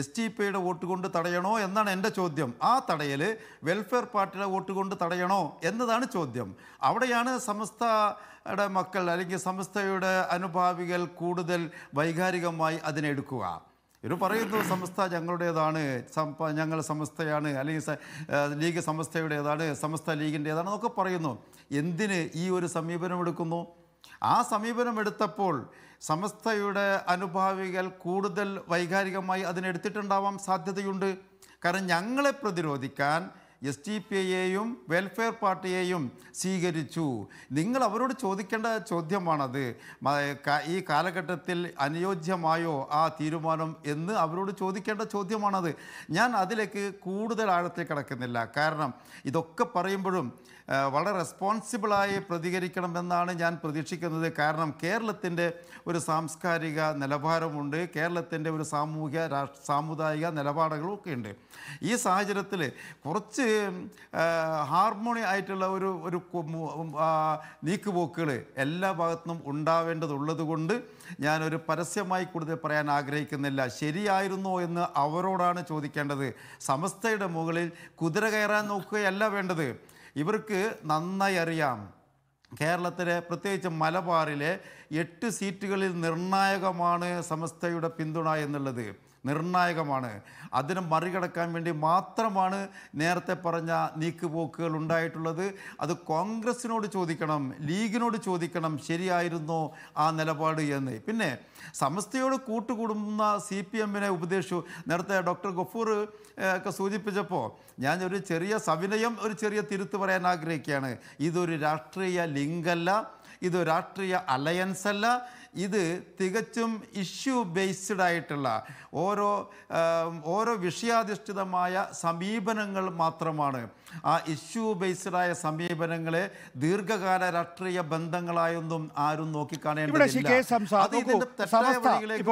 Speaker 3: എസ് ടി പിയുടെ വോട്ട് കൊണ്ട് തടയണോ എന്നാണ് എൻ്റെ ചോദ്യം ആ തടയൽ വെൽഫെയർ പാർട്ടിയുടെ വോട്ട് കൊണ്ട് തടയണോ എന്നതാണ് ചോദ്യം അവിടെയാണ് സമസ്തയുടെ മക്കൾ അല്ലെങ്കിൽ സമസ്തയുടെ അനുഭാവികൾ കൂടുതൽ വൈകാരികമായി അതിനെടുക്കുക ഇവർ പറയുന്നു സംസ്ഥ ഞങ്ങളുടേതാണ് ഞങ്ങൾ സംസ്ഥയാണ് അല്ലെങ്കിൽ ലീഗ് സംസ്ഥയുടേതാണ് സംസ്ഥ ലീഗിൻ്റേതാണ് എന്നൊക്കെ പറയുന്നു എന്തിന് ഈ ഒരു സമീപനം എടുക്കുന്നു ആ സമീപനം എടുത്തപ്പോൾ സമസ്തയുടെ അനുഭാവികൾ കൂടുതൽ വൈകാരികമായി അതിനെടുത്തിട്ടുണ്ടാവാൻ സാധ്യതയുണ്ട് കാരണം ഞങ്ങളെ പ്രതിരോധിക്കാൻ എസ് ടി പി ഐയെയും വെൽഫെയർ പാർട്ടിയെയും സ്വീകരിച്ചു നിങ്ങൾ അവരോട് ചോദിക്കേണ്ട ചോദ്യമാണത് ഈ കാലഘട്ടത്തിൽ അനുയോജ്യമായോ ആ തീരുമാനം എന്ന് അവരോട് ചോദിക്കേണ്ട ചോദ്യമാണത് ഞാൻ അതിലേക്ക് കൂടുതൽ ആഴത്തിൽ കിടക്കുന്നില്ല കാരണം ഇതൊക്കെ പറയുമ്പോഴും വളരെ റെസ്പോൺസിബിളായി പ്രതികരിക്കണമെന്നാണ് ഞാൻ പ്രതീക്ഷിക്കുന്നത് കാരണം കേരളത്തിൻ്റെ ഒരു സാംസ്കാരിക നിലവാരമുണ്ട് കേരളത്തിൻ്റെ ഒരു സാമൂഹ്യ സാമുദായിക നിലപാടുകളൊക്കെ ഉണ്ട് ഈ സാഹചര്യത്തിൽ കുറച്ച് ഹാർമോണി ആയിട്ടുള്ള ഒരു ഒരു നീക്കുപോക്കുകൾ എല്ലാ ഭാഗത്തും ഉണ്ടാവേണ്ടതുള്ളത് കൊണ്ട് ഞാനൊരു പരസ്യമായി കൂടുതൽ പറയാൻ ആഗ്രഹിക്കുന്നില്ല ശരിയായിരുന്നോ എന്ന് അവരോടാണ് ചോദിക്കേണ്ടത് സമസ്തയുടെ മുകളിൽ കുതിര കയറാൻ നോക്കുകയല്ല വേണ്ടത് ഇവർക്ക് നന്നായി അറിയാം കേരളത്തിലെ പ്രത്യേകിച്ച് മലബാറിലെ എട്ട് സീറ്റുകളിൽ നിർണായകമാണ് സമസ്തയുടെ പിന്തുണ എന്നുള്ളത് നിർണായകമാണ് അതിനെ മറികടക്കാൻ വേണ്ടി മാത്രമാണ് നേരത്തെ പറഞ്ഞ നീക്കുപോക്കുകൾ ഉണ്ടായിട്ടുള്ളത് അത് കോൺഗ്രസിനോട് ചോദിക്കണം ലീഗിനോട് ചോദിക്കണം ശരിയായിരുന്നോ ആ നിലപാട് എന്ന് പിന്നെ സമസ്തയോട് കൂട്ടുകൂടുന്ന സി പി എമ്മിനെ ഉപദേശിച്ചു നേരത്തെ ഡോക്ടർ ഗഫൂർ ഒക്കെ സൂചിപ്പിച്ചപ്പോൾ ഞാൻ ഒരു ചെറിയ സവിനയം ഒരു ചെറിയ തിരുത്ത് പറയാൻ ആഗ്രഹിക്കുകയാണ് ഇതൊരു രാഷ്ട്രീയ ലിങ്കല്ല ഇത് രാഷ്ട്രീയ അലയൻസ് അല്ല ഇത് തികച്ചും ഇഷ്യൂ ബേസ്ഡ് ആയിട്ടുള്ള ഓരോ ഓരോ വിഷയാധിഷ്ഠിതമായ സമീപനങ്ങൾ മാത്രമാണ് ആ ഇഷ്യൂ ബേസ്ഡായ സമീപനങ്ങളെ ദീർഘകാല രാഷ്ട്രീയ ബന്ധങ്ങളായൊന്നും ആരും നോക്കിക്കാണേണ്ടതില്ല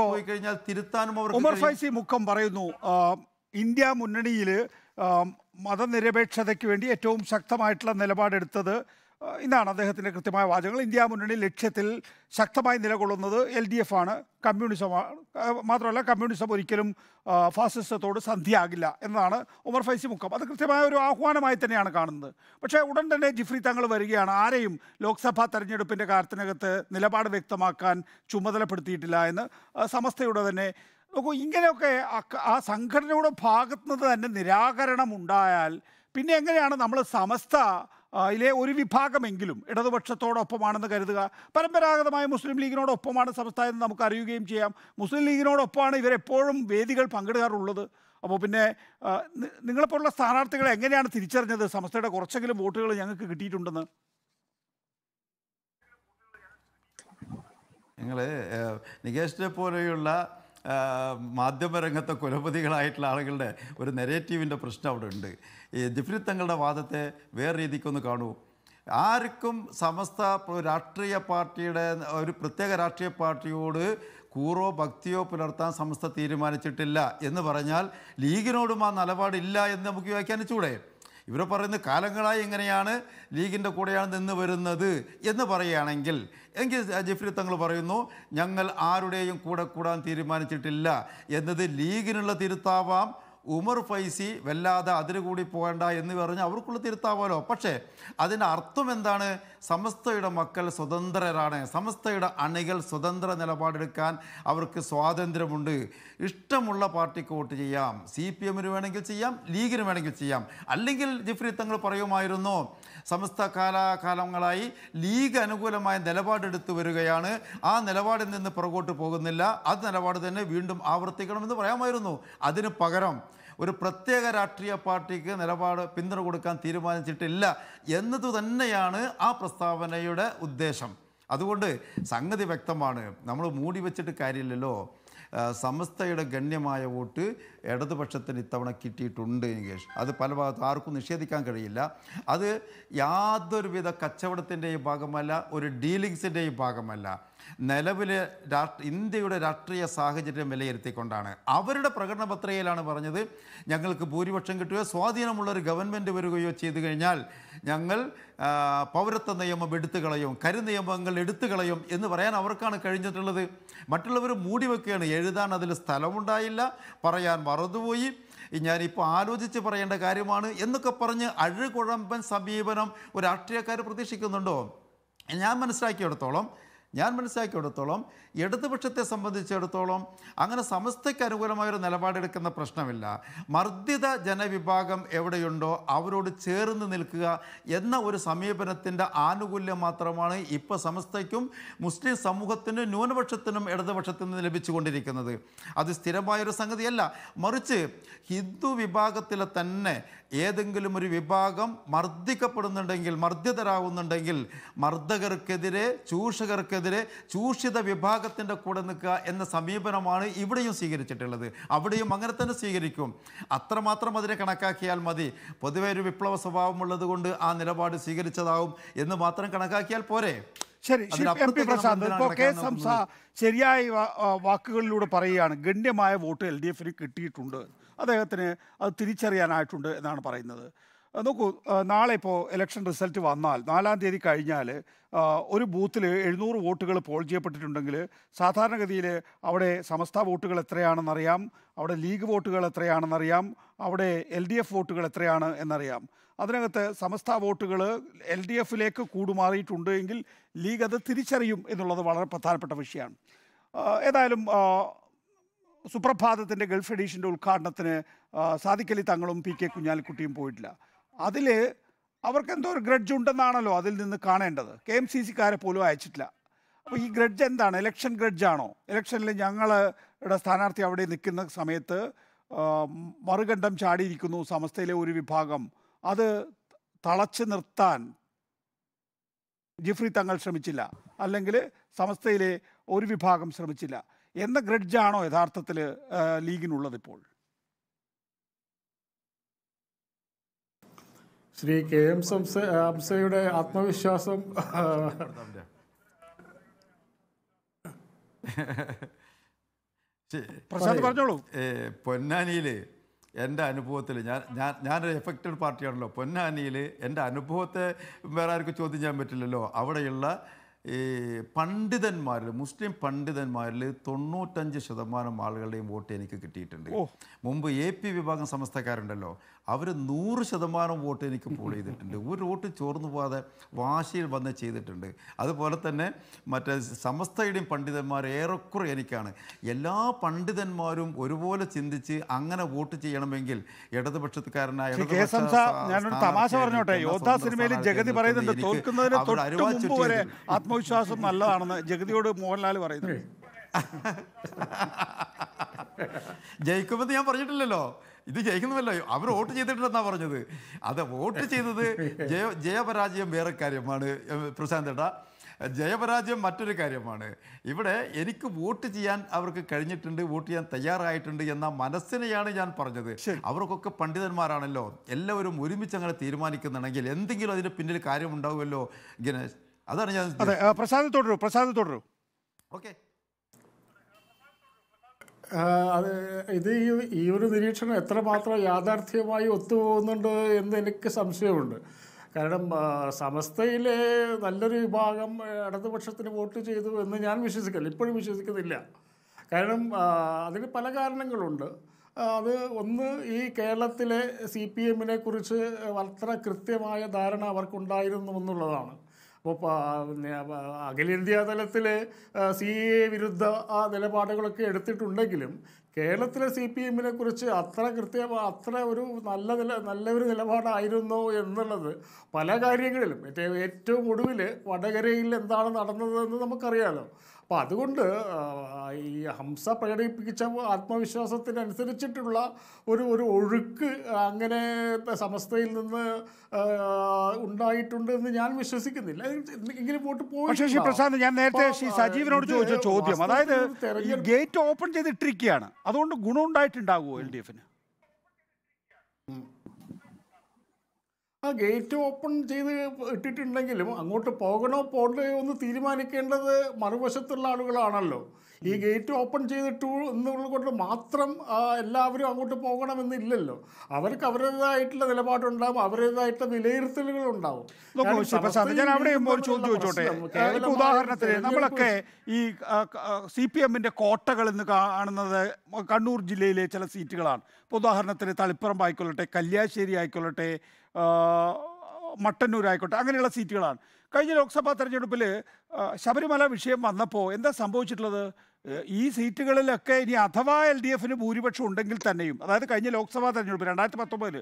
Speaker 3: പോയി കഴിഞ്ഞാൽ തിരുത്താനും അവർക്ക്
Speaker 1: പറയുന്നു ഇന്ത്യ മുന്നണിയിൽ മതനിരപേക്ഷതയ്ക്ക് വേണ്ടി ഏറ്റവും ശക്തമായിട്ടുള്ള നിലപാടെടുത്തത് ഇന്നാണ് അദ്ദേഹത്തിൻ്റെ കൃത്യമായ വാചകങ്ങൾ ഇന്ത്യ മുന്നണി ലക്ഷ്യത്തിൽ ശക്തമായി നിലകൊള്ളുന്നത് എൽ ഡി എഫ് ആണ് കമ്മ്യൂണിസമാണ് മാത്രമല്ല കമ്മ്യൂണിസം ഒരിക്കലും ഫാസിസത്തോട് സന്ധിയാകില്ല എന്നതാണ് ഉമർ ഫൈസി മുക്കം അത് കൃത്യമായ ഒരു ആഹ്വാനമായി തന്നെയാണ് കാണുന്നത് പക്ഷേ ഉടൻ തന്നെ ജിഫ്രി തങ്ങൾ വരികയാണ് ആരെയും ലോക്സഭാ തെരഞ്ഞെടുപ്പിൻ്റെ കാര്യത്തിനകത്ത് നിലപാട് വ്യക്തമാക്കാൻ ചുമതലപ്പെടുത്തിയിട്ടില്ല എന്ന് സമസ്തയുടെ തന്നെ നോക്കൂ ഇങ്ങനെയൊക്കെ ആ സംഘടനയുടെ ഭാഗത്തുനിന്ന് തന്നെ നിരാകരണം ഉണ്ടായാൽ പിന്നെ എങ്ങനെയാണ് നമ്മൾ സമസ്ത അതിലെ ഒരു വിഭാഗമെങ്കിലും ഇടതുപക്ഷത്തോടൊപ്പമാണെന്ന് കരുതുക പരമ്പരാഗതമായ മുസ്ലിം ലീഗിനോടൊപ്പമാണ് സംസ്ഥാനം എന്ന് നമുക്ക് അറിയുകയും ചെയ്യാം മുസ്ലിം ലീഗിനോടൊപ്പമാണ് ഇവരെപ്പോഴും വേദികൾ പങ്കിടാറുള്ളത് അപ്പോൾ പിന്നെ നിങ്ങളെപ്പോലുള്ള സ്ഥാനാർത്ഥികൾ എങ്ങനെയാണ് തിരിച്ചറിഞ്ഞത് സംസ്ഥയുടെ കുറച്ചെങ്കിലും വോട്ടുകൾ ഞങ്ങൾക്ക് കിട്ടിയിട്ടുണ്ടെന്ന്
Speaker 3: നിങ്ങൾ നികേഷിനെ പോലെയുള്ള മാധ്യമരംഗത്തെ കുലപതികളായിട്ടുള്ള ആളുകളുടെ ഒരു നെഗറ്റീവിൻ്റെ പ്രശ്നം അവിടെ ഉണ്ട് ജിഫ്രി തങ്ങളുടെ വാദത്തെ വേറെ രീതിക്കൊന്ന് കാണൂ ആർക്കും സമസ്ത രാഷ്ട്രീയ പാർട്ടിയുടെ ഒരു പ്രത്യേക രാഷ്ട്രീയ പാർട്ടിയോട് കൂറോ ഭക്തിയോ പുലർത്താൻ സമസ്ത തീരുമാനിച്ചിട്ടില്ല എന്ന് പറഞ്ഞാൽ ലീഗിനോടും ആ നിലപാടില്ല എന്ന് നമുക്ക് വ്യാഖ്യാനിച്ചൂടെ ഇവർ പറയുന്നത് കാലങ്ങളായി ഇങ്ങനെയാണ് ലീഗിൻ്റെ കൂടെയാണ് നിന്ന് വരുന്നത് എന്ന് പറയുകയാണെങ്കിൽ എങ്കിൽ ജിഫ്രി തങ്ങൾ പറയുന്നു ഞങ്ങൾ ആരുടെയും കൂടെ കൂടാൻ തീരുമാനിച്ചിട്ടില്ല എന്നത് ലീഗിനുള്ള തിരുത്താവാം ഉമർ ഫൈസി വല്ലാതെ അതിന് കൂടി എന്ന് പറഞ്ഞ് അവർക്കുള്ള തിരുത്താമല്ലോ പക്ഷേ അതിൻ്റെ അർത്ഥം എന്താണ് സമസ്തയുടെ മക്കൾ സ്വതന്ത്രരാണ് സമസ്തയുടെ അണികൾ സ്വതന്ത്ര നിലപാടെടുക്കാൻ അവർക്ക് സ്വാതന്ത്ര്യമുണ്ട് ഇഷ്ടമുള്ള പാർട്ടിക്ക് വോട്ട് ചെയ്യാം സി പി എമ്മിന് വേണമെങ്കിൽ ചെയ്യാം ലീഗിന് വേണമെങ്കിൽ ചെയ്യാം അല്ലെങ്കിൽ ജിഫ്രി തങ്ങൾ പറയുമായിരുന്നു സമസ്ത കാലാകാലങ്ങളായി ലീഗ് അനുകൂലമായ നിലപാടെടുത്തു വരികയാണ് ആ നിലപാടിൽ നിന്ന് പുറകോട്ട് പോകുന്നില്ല ആ നിലപാട് തന്നെ വീണ്ടും ആവർത്തിക്കണമെന്ന് പറയാമായിരുന്നു അതിന് പകരം ഒരു പ്രത്യേക രാഷ്ട്രീയ പാർട്ടിക്ക് നിലപാട് പിന്തുണ കൊടുക്കാൻ തീരുമാനിച്ചിട്ടില്ല എന്നത് തന്നെയാണ് ആ പ്രസ്താവനയുടെ ഉദ്ദേശം അതുകൊണ്ട് സംഗതി വ്യക്തമാണ് നമ്മൾ മൂടി വെച്ചിട്ട് കാര്യമില്ലല്ലോ സമസ്തയുടെ ഗണ്യമായ വോട്ട് ഇടതുപക്ഷത്തിന് ഇത്തവണ കിട്ടിയിട്ടുണ്ട് നികേഷ് അത് പല ഭാഗത്തും ആർക്കും നിഷേധിക്കാൻ കഴിയില്ല അത് യാതൊരുവിധ കച്ചവടത്തിൻ്റെയും ഭാഗമല്ല ഒരു ഡീലിങ്സിൻ്റെയും ഭാഗമല്ല നിലവിലെ ഇന്ത്യയുടെ രാഷ്ട്രീയ സാഹചര്യം വിലയിരുത്തിക്കൊണ്ടാണ് അവരുടെ പ്രകടന പത്രികയിലാണ് പറഞ്ഞത് ഞങ്ങൾക്ക് ഭൂരിപക്ഷം കിട്ടുകയോ സ്വാധീനമുള്ളൊരു ഒരു ഗവൺമെൻറ് വരികയോ ചെയ്തു കഴിഞ്ഞാൽ ഞങ്ങൾ പൗരത്വ നിയമം എടുത്തു കളയും കരുനിയമങ്ങൾ എടുത്തു കളയും എന്ന് പറയാൻ അവർക്കാണ് കഴിഞ്ഞിട്ടുള്ളത് മറ്റുള്ളവർ മൂടി വെക്കുകയാണ് എഴുതാൻ അതിൽ സ്ഥലമുണ്ടായില്ല പറയാൻ മറന്നുപോയി ഞാനിപ്പോൾ ആലോചിച്ച് പറയേണ്ട കാര്യമാണ് എന്നൊക്കെ പറഞ്ഞ് അഴുകുഴമ്പൻ സമീപനം ഒരു രാഷ്ട്രീയക്കാർ പ്രതീക്ഷിക്കുന്നുണ്ടോ ഞാൻ മനസ്സിലാക്കിയിടത്തോളം ഞാൻ മനസ്സിലാക്കിയെടുത്തോളം ഇടതുപക്ഷത്തെ സംബന്ധിച്ചിടത്തോളം അങ്ങനെ സമസ്തയ്ക്ക് അനുകൂലമായൊരു നിലപാടെടുക്കുന്ന പ്രശ്നമില്ല മർദ്ദിത ജനവിഭാഗം എവിടെയുണ്ടോ അവരോട് ചേർന്ന് നിൽക്കുക എന്ന ഒരു സമീപനത്തിൻ്റെ ആനുകൂല്യം മാത്രമാണ് ഇപ്പോൾ സമസ്തയ്ക്കും മുസ്ലിം സമൂഹത്തിനും ന്യൂനപക്ഷത്തിനും ഇടതുപക്ഷത്തിൽ നിന്ന് ലഭിച്ചുകൊണ്ടിരിക്കുന്നത് അത് സ്ഥിരമായൊരു സംഗതിയല്ല മറിച്ച് ഹിന്ദു വിഭാഗത്തിലെ തന്നെ ഏതെങ്കിലും ഒരു വിഭാഗം മർദ്ദിക്കപ്പെടുന്നുണ്ടെങ്കിൽ മർദ്ദിതരാകുന്നുണ്ടെങ്കിൽ മർദ്ദകർക്കെതിരെ ചൂഷകർക്ക് ജനതയ്ക്കെതിരെ ചൂഷിത വിഭാഗത്തിൻ്റെ കൂടെ നിൽക്കുക എന്ന സമീപനമാണ് ഇവിടെയും സ്വീകരിച്ചിട്ടുള്ളത് അവിടെയും അങ്ങനെ തന്നെ സ്വീകരിക്കും അത്രമാത്രം അതിനെ കണക്കാക്കിയാൽ മതി പൊതുവെ ഒരു വിപ്ലവ സ്വഭാവമുള്ളത് കൊണ്ട് ആ നിലപാട് സ്വീകരിച്ചതാവും എന്ന് മാത്രം കണക്കാക്കിയാൽ പോരെ
Speaker 1: ശരി എം ഇപ്പോൾ കെ സംസ ശരിയായ വാക്കുകളിലൂടെ പറയുകയാണ് ഗണ്യമായ വോട്ട് എൽ ഡി എഫിന് കിട്ടിയിട്ടുണ്ട് അദ്ദേഹത്തിന് അത് തിരിച്ചറിയാനായിട്ടുണ്ട് എന്നാണ് പറയുന്നത് നോക്കൂ നാളെ ഇപ്പോൾ ഇലക്ഷൻ റിസൾട്ട് വന്നാൽ നാലാം തീയതി കഴിഞ്ഞാൽ ഒരു ബൂത്തിൽ എഴുന്നൂറ് വോട്ടുകൾ പോൾ ചെയ്യപ്പെട്ടിട്ടുണ്ടെങ്കിൽ സാധാരണഗതിയിൽ അവിടെ സമസ്ത വോട്ടുകൾ എത്രയാണെന്നറിയാം അവിടെ ലീഗ് വോട്ടുകൾ എത്രയാണെന്നറിയാം അവിടെ എൽ ഡി എഫ് വോട്ടുകൾ എത്രയാണ് എന്നറിയാം അതിനകത്ത് സമസ്ത വോട്ടുകൾ എൽ ഡി എഫിലേക്ക് കൂടുമാറിയിട്ടുണ്ട് എങ്കിൽ ലീഗ് അത് തിരിച്ചറിയും എന്നുള്ളത് വളരെ പ്രധാനപ്പെട്ട വിഷയമാണ് ഏതായാലും സുപ്രഭാതത്തിൻ്റെ ഗൾഫ് എഡീഷൻ്റെ ഉദ്ഘാടനത്തിന് സാധിക്കലി തങ്ങളും പി കെ കുഞ്ഞാലിക്കുട്ടിയും പോയിട്ടില്ല അതിൽ അവർക്ക് എന്തോ ഒരു ഗ്രഡ്ജ് ഉണ്ടെന്നാണല്ലോ അതിൽ നിന്ന് കാണേണ്ടത് കെ എം സി സിക്കാരെ പോലും അയച്ചിട്ടില്ല അപ്പോൾ ഈ ഗ്രഡ്ജ് എന്താണ് ഇലക്ഷൻ ഗ്രഡ്ജാണോ ഇലക്ഷനിൽ ഞങ്ങളുടെ സ്ഥാനാർത്ഥി അവിടെ നിൽക്കുന്ന സമയത്ത് മറുകണ്ഠം ചാടിയിരിക്കുന്നു സമസ്തയിലെ ഒരു വിഭാഗം അത് തളച്ച് നിർത്താൻ ജിഫ്രി തങ്ങൾ ശ്രമിച്ചില്ല അല്ലെങ്കിൽ സമസ്തയിലെ ഒരു വിഭാഗം ശ്രമിച്ചില്ല എന്ന ഗ്രഡ്ജാണോ യഥാർത്ഥത്തിൽ ലീഗിനുള്ളത് ഇപ്പോൾ
Speaker 2: ശ്രീ കെ എം സംസ അംസയുടെ ആത്മവിശ്വാസം
Speaker 3: പറഞ്ഞോളൂ പൊന്നാനിയിൽ എൻ്റെ അനുഭവത്തിൽ ഞാൻ ഞാൻ ഞാനൊരു എഫക്റ്റഡ് പാർട്ടിയാണല്ലോ പൊന്നാനിയിൽ എൻ്റെ അനുഭവത്തെ വേറെ ആർക്കും ചോദ്യം ചെയ്യാൻ പറ്റില്ലല്ലോ അവിടെയുള്ള ഈ പണ്ഡിതന്മാരിൽ മുസ്ലിം പണ്ഡിതന്മാരിൽ തൊണ്ണൂറ്റഞ്ച് ശതമാനം ആളുകളുടെയും വോട്ട് എനിക്ക് കിട്ടിയിട്ടുണ്ട് മുമ്പ് എ പി വിഭാഗം സമസ്തക്കാരുണ്ടല്ലോ അവർ നൂറ് ശതമാനം വോട്ട് എനിക്ക് പോൾ ചെയ്തിട്ടുണ്ട് ഒരു വോട്ട് ചോർന്നു പോകാതെ വാശിയിൽ വന്ന് ചെയ്തിട്ടുണ്ട് അതുപോലെ തന്നെ മറ്റേ സമസ്തയുടെയും പണ്ഡിതന്മാർ ഏറെക്കുറെ എനിക്കാണ് എല്ലാ പണ്ഡിതന്മാരും ഒരുപോലെ ചിന്തിച്ച് അങ്ങനെ വോട്ട് ചെയ്യണമെങ്കിൽ ഇടതുപക്ഷത്തുകാരനായ തമാശ പറഞ്ഞോട്ടെ യോദ്ധാ സിനിമയിൽ ജഗതി പറയുന്നുണ്ട്
Speaker 1: തോൽക്കുന്നതിന് മുമ്പ് വരെ ആത്മവിശ്വാസം നല്ലതാണെന്ന് ജഗതിയോട് മോഹൻലാൽ പറയുന്നുണ്ട്
Speaker 3: ജയിക്കുമെന്ന് ഞാൻ പറഞ്ഞിട്ടില്ലല്ലോ ഇത് ജയിക്കുന്നതല്ല അവർ വോട്ട് ചെയ്തിട്ടുണ്ടെന്നാ പറഞ്ഞത് അത് വോട്ട് ചെയ്തത് ജയ ജയപരാജയം വേറെ കാര്യമാണ് പ്രശാന്ത് ഏട്ടാ ജയപരാജയം മറ്റൊരു കാര്യമാണ് ഇവിടെ എനിക്ക് വോട്ട് ചെയ്യാൻ അവർക്ക് കഴിഞ്ഞിട്ടുണ്ട് വോട്ട് ചെയ്യാൻ തയ്യാറായിട്ടുണ്ട് എന്ന മനസ്സിനെയാണ് ഞാൻ പറഞ്ഞത് അവർക്കൊക്കെ പണ്ഡിതന്മാരാണല്ലോ എല്ലാവരും ഒരുമിച്ച് അങ്ങനെ തീരുമാനിക്കുന്നുണ്ടെങ്കിൽ എന്തെങ്കിലും അതിന് പിന്നിൽ കാര്യമുണ്ടാവുമല്ലോ ഇങ്ങനെ അതാണ് ഞാൻ പ്രശാന്ത് തുടരൂ പ്രശാന്ത് തുടരൂ ഓക്കെ
Speaker 2: അത് ഇത് ഈ ഒരു നിരീക്ഷണം എത്രമാത്രം യാഥാർത്ഥ്യമായി ഒത്തുപോകുന്നുണ്ട് എന്ന് എനിക്ക് സംശയമുണ്ട് കാരണം സമസ്തയിലെ നല്ലൊരു വിഭാഗം ഇടതുപക്ഷത്തിന് വോട്ട് ചെയ്തു എന്ന് ഞാൻ വിശ്വസിക്കില്ല ഇപ്പോഴും വിശ്വസിക്കുന്നില്ല കാരണം അതിന് പല കാരണങ്ങളുണ്ട് അത് ഒന്ന് ഈ കേരളത്തിലെ സി പി എമ്മിനെ കുറിച്ച് അത്ര കൃത്യമായ ധാരണ അവർക്കുണ്ടായിരുന്നു എന്നുള്ളതാണ് ഇപ്പോൾ അഖിലേന്ത്യാ തലത്തിൽ സി എ വിരുദ്ധ ആ നിലപാടുകളൊക്കെ എടുത്തിട്ടുണ്ടെങ്കിലും കേരളത്തിലെ സി പി എമ്മിനെ കുറിച്ച് അത്ര കൃത്യ അത്ര ഒരു നല്ല നില നല്ലൊരു നിലപാടായിരുന്നു എന്നുള്ളത് പല കാര്യങ്ങളിലും ഏറ്റവും ഒടുവിൽ വടകരയിൽ എന്താണ് നടന്നതെന്ന് നമുക്കറിയാമല്ലോ അപ്പോൾ അതുകൊണ്ട് ഈ ഹംസ പ്രകടിപ്പിച്ച ആത്മവിശ്വാസത്തിനനുസരിച്ചിട്ടുള്ള ഒരു ഒരു ഒഴുക്ക് അങ്ങനെ സമസ്തയിൽ നിന്ന് ഉണ്ടായിട്ടുണ്ട് എന്ന് ഞാൻ വിശ്വസിക്കുന്നില്ല എങ്കിലും വോട്ട് പോയി ശശി പ്രശാന്ത് ഞാൻ നേരത്തെ ശ്രീ സജീവനോട് ചോദിച്ച ചോദ്യം അതായത്
Speaker 1: ഗേറ്റ് ഓപ്പൺ ചെയ്തിട്ടിരിക്കുകയാണ് അതുകൊണ്ട് ഗുണമുണ്ടായിട്ടുണ്ടാകുമോ എൽ ഡി എഫിന്
Speaker 2: ആ ഗേറ്റ് ഓപ്പൺ ചെയ്ത് ഇട്ടിട്ടുണ്ടെങ്കിലും അങ്ങോട്ട് പോകണോ പോകണ്ടോ എന്ന് തീരുമാനിക്കേണ്ടത് മറുവശത്തുള്ള ആളുകളാണല്ലോ ഈ ഗേറ്റ് ഓപ്പൺ ചെയ്തിട്ടു എന്നുള്ളത് മാത്രം എല്ലാവരും അങ്ങോട്ട് പോകണമെന്നില്ലല്ലോ അവർക്ക് അവരുടേതായിട്ടുള്ള നിലപാടുണ്ടാവും അവരുടേതായിട്ടുള്ള വിലയിരുത്തലുകൾ ഉണ്ടാവും ഞാൻ അവിടെ ഒരു ചോദിച്ചോട്ടെ ഉദാഹരണത്തിന് നമ്മളൊക്കെ
Speaker 1: ഈ സി പി എമ്മിന്റെ കോട്ടകൾ എന്ന് കാണുന്നത് കണ്ണൂർ ജില്ലയിലെ ചില സീറ്റുകളാണ് ഇപ്പോൾ ഉദാഹരണത്തിന് തളിപ്പുറം ആയിക്കൊള്ളട്ടെ കല്യാശ്ശേരി ആയിക്കൊള്ളട്ടെ മട്ടന്നൂരായിക്കോട്ടെ അങ്ങനെയുള്ള സീറ്റുകളാണ് കഴിഞ്ഞ ലോക്സഭാ തെരഞ്ഞെടുപ്പിൽ ശബരിമല വിഷയം വന്നപ്പോൾ എന്താ സംഭവിച്ചിട്ടുള്ളത് ഈ സീറ്റുകളിലൊക്കെ ഇനി അഥവാ എൽ ഡി എഫിന് ഭൂരിപക്ഷം ഉണ്ടെങ്കിൽ തന്നെയും അതായത് കഴിഞ്ഞ ലോക്സഭാ തെരഞ്ഞെടുപ്പ് രണ്ടായിരത്തി പത്തൊമ്പതിൽ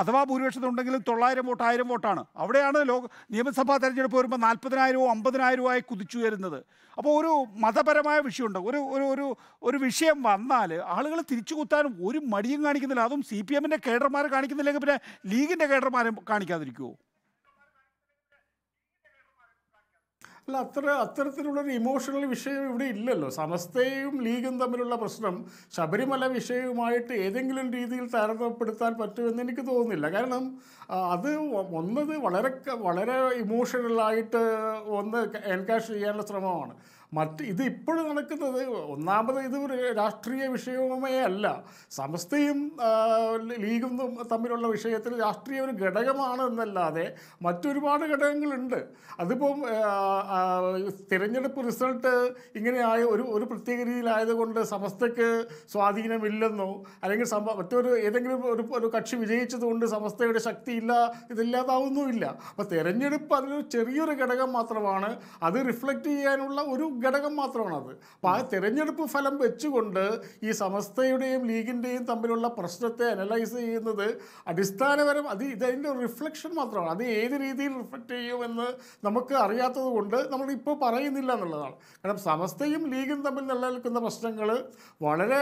Speaker 1: അഥവാ ഭൂരിപക്ഷം ഉണ്ടെങ്കിലും തൊള്ളായിരം വോട്ട് ആയിരം വോട്ടാണ് അവിടെയാണ് ലോക നിയമസഭാ തെരഞ്ഞെടുപ്പ് വരുമ്പോൾ നാൽപ്പതിനായിരവും അമ്പതിനായിരവും ആയി കുതിച്ചു വരുന്നത് അപ്പോൾ ഒരു മതപരമായ വിഷയമുണ്ട് ഒരു ഒരു ഒരു ഒരു വിഷയം വന്നാൽ ആളുകൾ തിരിച്ചു കുത്താനും ഒരു മടിയും കാണിക്കുന്നില്ല അതും സി പി എമ്മിൻ്റെ കേഡർമാർ കാണിക്കുന്നില്ലെങ്കിൽ പിന്നെ ലീഗിൻ്റെ കേഡർമാരും കാണിക്കാതിരിക്കുമോ അല്ല അത്ര അത്തരത്തിലുള്ളൊരു ഇമോഷണൽ വിഷയം ഇവിടെ ഇല്ലല്ലോ
Speaker 2: സമസ്തയും ലീഗും തമ്മിലുള്ള പ്രശ്നം ശബരിമല വിഷയവുമായിട്ട് ഏതെങ്കിലും രീതിയിൽ താരതമ്യപ്പെടുത്താൻ പറ്റുമെന്ന് എനിക്ക് തോന്നുന്നില്ല കാരണം അത് ഒന്നത് വളരെ വളരെ ഇമോഷണലായിട്ട് ഒന്ന് എൻകാഷ് ചെയ്യാനുള്ള ശ്രമമാണ് മറ്റ് ഇത് ഇപ്പോഴും നടക്കുന്നത് ഒന്നാമത് ഇത് ഒരു രാഷ്ട്രീയ വിഷയവുമേ അല്ല സമസ്തയും ലീഗും തമ്മിലുള്ള വിഷയത്തിൽ രാഷ്ട്രീയ ഒരു ഘടകമാണ് എന്നല്ലാതെ മറ്റൊരുപാട് ഘടകങ്ങളുണ്ട് അതിപ്പം തിരഞ്ഞെടുപ്പ് റിസൾട്ട് ഇങ്ങനെയായ ഒരു ഒരു പ്രത്യേക രീതിയിലായതുകൊണ്ട് സമസ്തയ്ക്ക് സ്വാധീനമില്ലെന്നോ അല്ലെങ്കിൽ സമ മറ്റൊരു ഏതെങ്കിലും ഒരു ഒരു കക്ഷി വിജയിച്ചതുകൊണ്ട് സമസ്തയുടെ ശക്തിയില്ല ഇതില്ലാതാവുന്നുമില്ല അപ്പോൾ തിരഞ്ഞെടുപ്പ് അതിലൊരു ചെറിയൊരു ഘടകം മാത്രമാണ് അത് റിഫ്ലക്റ്റ് ചെയ്യാനുള്ള ഒരു ഘടകം അത് അപ്പോൾ ആ തിരഞ്ഞെടുപ്പ് ഫലം വെച്ചുകൊണ്ട് ഈ സമസ്തയുടെയും ലീഗിൻ്റെയും തമ്മിലുള്ള പ്രശ്നത്തെ അനലൈസ് ചെയ്യുന്നത് അടിസ്ഥാനപരം അത് ഇതതിൻ്റെ റിഫ്ലക്ഷൻ മാത്രമാണ് അത് ഏത് രീതിയിൽ റിഫ്ലക്റ്റ് ചെയ്യുമെന്ന് നമുക്ക് അറിയാത്തത് കൊണ്ട് ഇപ്പോൾ പറയുന്നില്ല എന്നുള്ളതാണ് കാരണം സമസ്തയും ലീഗും തമ്മിൽ നിലനിൽക്കുന്ന പ്രശ്നങ്ങൾ വളരെ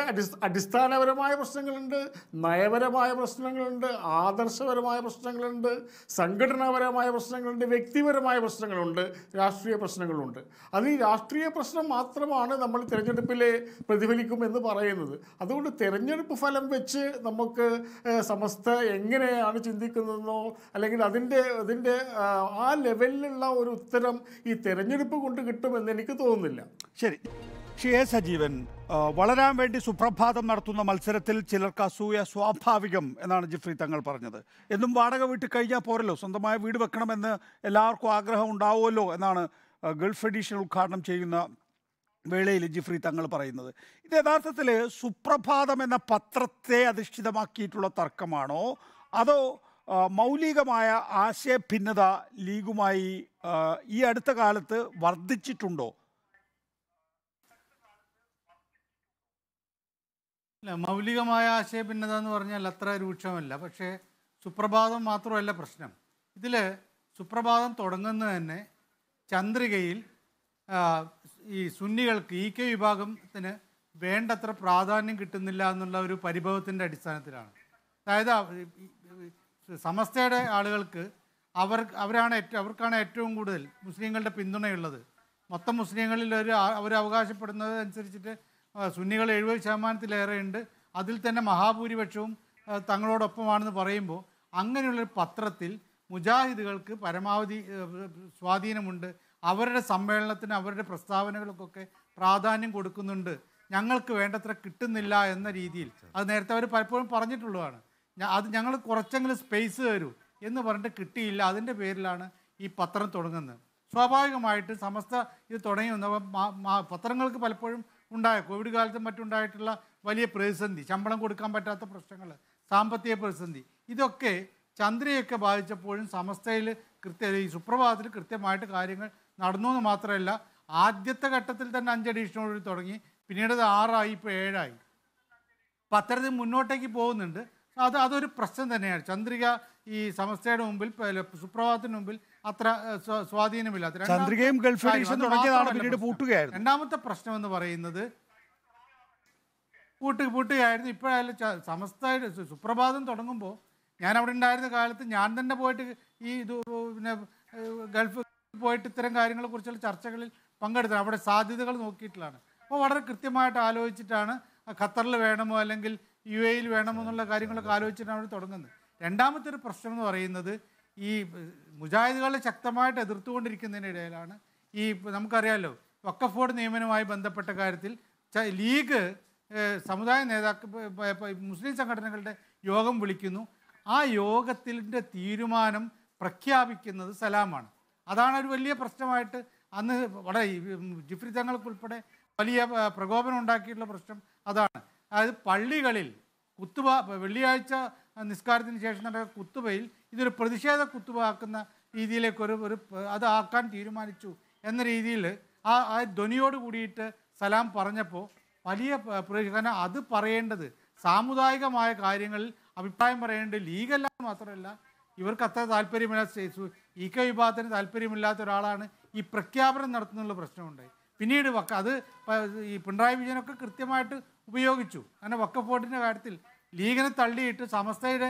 Speaker 2: അടിസ്ഥാനപരമായ പ്രശ്നങ്ങളുണ്ട് നയപരമായ പ്രശ്നങ്ങളുണ്ട് ആദർശപരമായ പ്രശ്നങ്ങളുണ്ട് സംഘടനാപരമായ പ്രശ്നങ്ങളുണ്ട് വ്യക്തിപരമായ പ്രശ്നങ്ങളുണ്ട് രാഷ്ട്രീയ പ്രശ്നങ്ങളുണ്ട് അത് ഈ രാഷ്ട്രീയ പ്രശ്നം മാത്രമാണ് നമ്മൾ തിരഞ്ഞെടുപ്പിൽ എന്ന് പറയുന്നത് അതുകൊണ്ട് തിരഞ്ഞെടുപ്പ് ഫലം വെച്ച് നമുക്ക് സമസ്ത എങ്ങനെയാണ് ചിന്തിക്കുന്നതെന്നോ അല്ലെങ്കിൽ അതിൻ്റെ അതിൻ്റെ ആ
Speaker 1: ലെവലിലുള്ള ഒരു ഉത്തരം ഈ തിരഞ്ഞെടുപ്പ് കൊണ്ട് കിട്ടുമെന്ന് എനിക്ക് തോന്നുന്നില്ല ശരി പക്ഷേ സജീവൻ വളരാൻ വേണ്ടി സുപ്രഭാതം നടത്തുന്ന മത്സരത്തിൽ ചിലർക്ക് അസൂയ സ്വാഭാവികം എന്നാണ് ജിഫ്രി തങ്ങൾ പറഞ്ഞത് എന്നും വാടക വീട്ടിൽ കഴിഞ്ഞാൽ പോരല്ലോ സ്വന്തമായ വീട് വെക്കണമെന്ന് എല്ലാവർക്കും ആഗ്രഹം ഉണ്ടാവുമല്ലോ എന്നാണ് ഗൾഫ് എഡീഷൻ ഉദ്ഘാടനം ചെയ്യുന്ന വേളയിൽ ജിഫ്രി തങ്ങൾ പറയുന്നത് ഇത് യഥാർത്ഥത്തിൽ സുപ്രഭാതം എന്ന പത്രത്തെ അധിഷ്ഠിതമാക്കിയിട്ടുള്ള തർക്കമാണോ അതോ മൗലികമായ ആശയ ഭിന്നത ലീഗുമായി ഈ അടുത്ത കാലത്ത് വർദ്ധിച്ചിട്ടുണ്ടോ അല്ല മൗലികമായ ആശയ ഭിന്നത എന്ന് പറഞ്ഞാൽ അത്ര
Speaker 5: രൂക്ഷമല്ല പക്ഷേ സുപ്രഭാതം മാത്രമല്ല പ്രശ്നം ഇതിൽ സുപ്രഭാതം തുടങ്ങുന്നത് തന്നെ ചന്ദ്രികയിൽ ഈ സുന്നികൾക്ക് ഇ കെ വിഭാഗത്തിന് വേണ്ടത്ര പ്രാധാന്യം കിട്ടുന്നില്ല എന്നുള്ള ഒരു പരിഭവത്തിൻ്റെ അടിസ്ഥാനത്തിലാണ് അതായത് സമസ്തയുടെ ആളുകൾക്ക് അവർ അവരാണ് ഏറ്റവും അവർക്കാണ് ഏറ്റവും കൂടുതൽ മുസ്ലിങ്ങളുടെ പിന്തുണയുള്ളത് മൊത്തം മുസ്ലിങ്ങളിൽ ഒരു അവർ അവകാശപ്പെടുന്നത് അനുസരിച്ചിട്ട് സുന്നികൾ എഴുപത് ശതമാനത്തിലേറെയുണ്ട് അതിൽ തന്നെ മഹാഭൂരിപക്ഷവും തങ്ങളോടൊപ്പമാണെന്ന് പറയുമ്പോൾ അങ്ങനെയുള്ളൊരു പത്രത്തിൽ മുജാഹിദുകൾക്ക് പരമാവധി സ്വാധീനമുണ്ട് അവരുടെ സമ്മേളനത്തിന് അവരുടെ പ്രസ്താവനകൾക്കൊക്കെ പ്രാധാന്യം കൊടുക്കുന്നുണ്ട് ഞങ്ങൾക്ക് വേണ്ടത്ര കിട്ടുന്നില്ല എന്ന രീതിയിൽ അത് നേരത്തെ അവർ പലപ്പോഴും പറഞ്ഞിട്ടുള്ളതാണ് അത് ഞങ്ങൾ കുറച്ചെങ്കിലും സ്പേസ് തരൂ എന്ന് പറഞ്ഞിട്ട് കിട്ടിയില്ല അതിൻ്റെ പേരിലാണ് ഈ പത്രം തുടങ്ങുന്നത് സ്വാഭാവികമായിട്ട് സമസ്ത ഇത് തുടങ്ങി വന്ന പത്രങ്ങൾക്ക് പലപ്പോഴും ഉണ്ടായ കോവിഡ് കാലത്തും മറ്റുണ്ടായിട്ടുള്ള വലിയ പ്രതിസന്ധി ശമ്പളം കൊടുക്കാൻ പറ്റാത്ത പ്രശ്നങ്ങൾ സാമ്പത്തിക പ്രതിസന്ധി ഇതൊക്കെ ചന്ദ്രയൊക്കെ ബാധിച്ചപ്പോഴും സമസ്തയിൽ കൃത്യ ഈ സുപ്രഭാതത്തിൽ കൃത്യമായിട്ട് കാര്യങ്ങൾ നടന്നു എന്ന് മാത്രമല്ല ആദ്യത്തെ ഘട്ടത്തിൽ തന്നെ അഞ്ചഡീഷനോട് തുടങ്ങി പിന്നീട് അത് ആറായി ഇപ്പോൾ ഏഴായി അപ്പം അത്തരത്തിൽ മുന്നോട്ടേക്ക് പോകുന്നുണ്ട് അത് അതൊരു പ്രശ്നം തന്നെയാണ് ചന്ദ്രിക ഈ സമസ്തയുടെ മുമ്പിൽ സുപ്രഭാതത്തിന് മുമ്പിൽ അത്ര സ്വാധീനമില്ലാത്ത ചന്ദ്രികയും ഗൾഫ് പിന്നീട് രണ്ടാമത്തെ പ്രശ്നം എന്ന് പറയുന്നത് പൂട്ട് പൂട്ടുകയായിരുന്നു ഇപ്പോഴായാലും സമസ്തയുടെ സുപ്രഭാതം തുടങ്ങുമ്പോൾ ഞാൻ അവിടെ ഉണ്ടായിരുന്ന കാലത്ത് ഞാൻ തന്നെ പോയിട്ട് ഈ ഇത് പിന്നെ ഗൾഫ് പോയിട്ട് ഇത്തരം കാര്യങ്ങളെ കുറിച്ചുള്ള ചർച്ചകളിൽ പങ്കെടുത്തത് അവിടെ സാധ്യതകൾ നോക്കിയിട്ടുള്ളതാണ് അപ്പോൾ വളരെ കൃത്യമായിട്ട് ആലോചിച്ചിട്ടാണ് ഖത്തറിൽ വേണമോ അല്ലെങ്കിൽ യു എയിൽ വേണമോ എന്നുള്ള കാര്യങ്ങളൊക്കെ ആലോചിച്ചിട്ടാണ് അവർ തുടങ്ങുന്നത് രണ്ടാമത്തെ ഒരു പ്രശ്നം എന്ന് പറയുന്നത് ഈ മുജാഹിദുകളെ ശക്തമായിട്ട് എതിർത്തുകൊണ്ടിരിക്കുന്നതിനിടയിലാണ് ഈ നമുക്കറിയാമല്ലോ വക്കഫോർഡ് നിയമനവുമായി ബന്ധപ്പെട്ട കാര്യത്തിൽ ലീഗ് സമുദായ നേതാക്കൾ മുസ്ലിം സംഘടനകളുടെ യോഗം വിളിക്കുന്നു ആ യോഗത്തിൻ്റെ തീരുമാനം പ്രഖ്യാപിക്കുന്നത് സലാമാണ് അതാണ് ഒരു വലിയ പ്രശ്നമായിട്ട് അന്ന് വളരെ ജിഫ്രി തങ്ങൾക്കുൾപ്പെടെ വലിയ പ്രകോപനം ഉണ്ടാക്കിയിട്ടുള്ള പ്രശ്നം അതാണ് അതായത് പള്ളികളിൽ കുത്തുബ വെള്ളിയാഴ്ച നിസ്കാരത്തിന് ശേഷം നടക്കുന്ന കുത്തുബയിൽ ഇതൊരു പ്രതിഷേധ ആക്കുന്ന രീതിയിലേക്കൊരു ഒരു അത് ആക്കാൻ തീരുമാനിച്ചു എന്ന രീതിയിൽ ആ ആ ധ്വനിയോട് കൂടിയിട്ട് സലാം പറഞ്ഞപ്പോൾ വലിയ കാരണം അത് പറയേണ്ടത് സാമുദായികമായ കാര്യങ്ങളിൽ അഭിപ്രായം പറയേണ്ടത് ലീഗല്ല മാത്രമല്ല ഇവർക്ക് അത്ര താല്പര്യമില്ലാത്ത ഈ കെ വിഭാഗത്തിന് താല്പര്യമില്ലാത്ത ഒരാളാണ് ഈ പ്രഖ്യാപനം നടത്തുന്നുള്ള പ്രശ്നമുണ്ടായി പിന്നീട് വക്ക അത് ഈ പിണറായി വിജയനൊക്കെ കൃത്യമായിട്ട് ഉപയോഗിച്ചു അങ്ങനെ വക്കഫ് ബോർഡിൻ്റെ കാര്യത്തിൽ ലീഗിനെ തള്ളിയിട്ട് സമസ്തയുടെ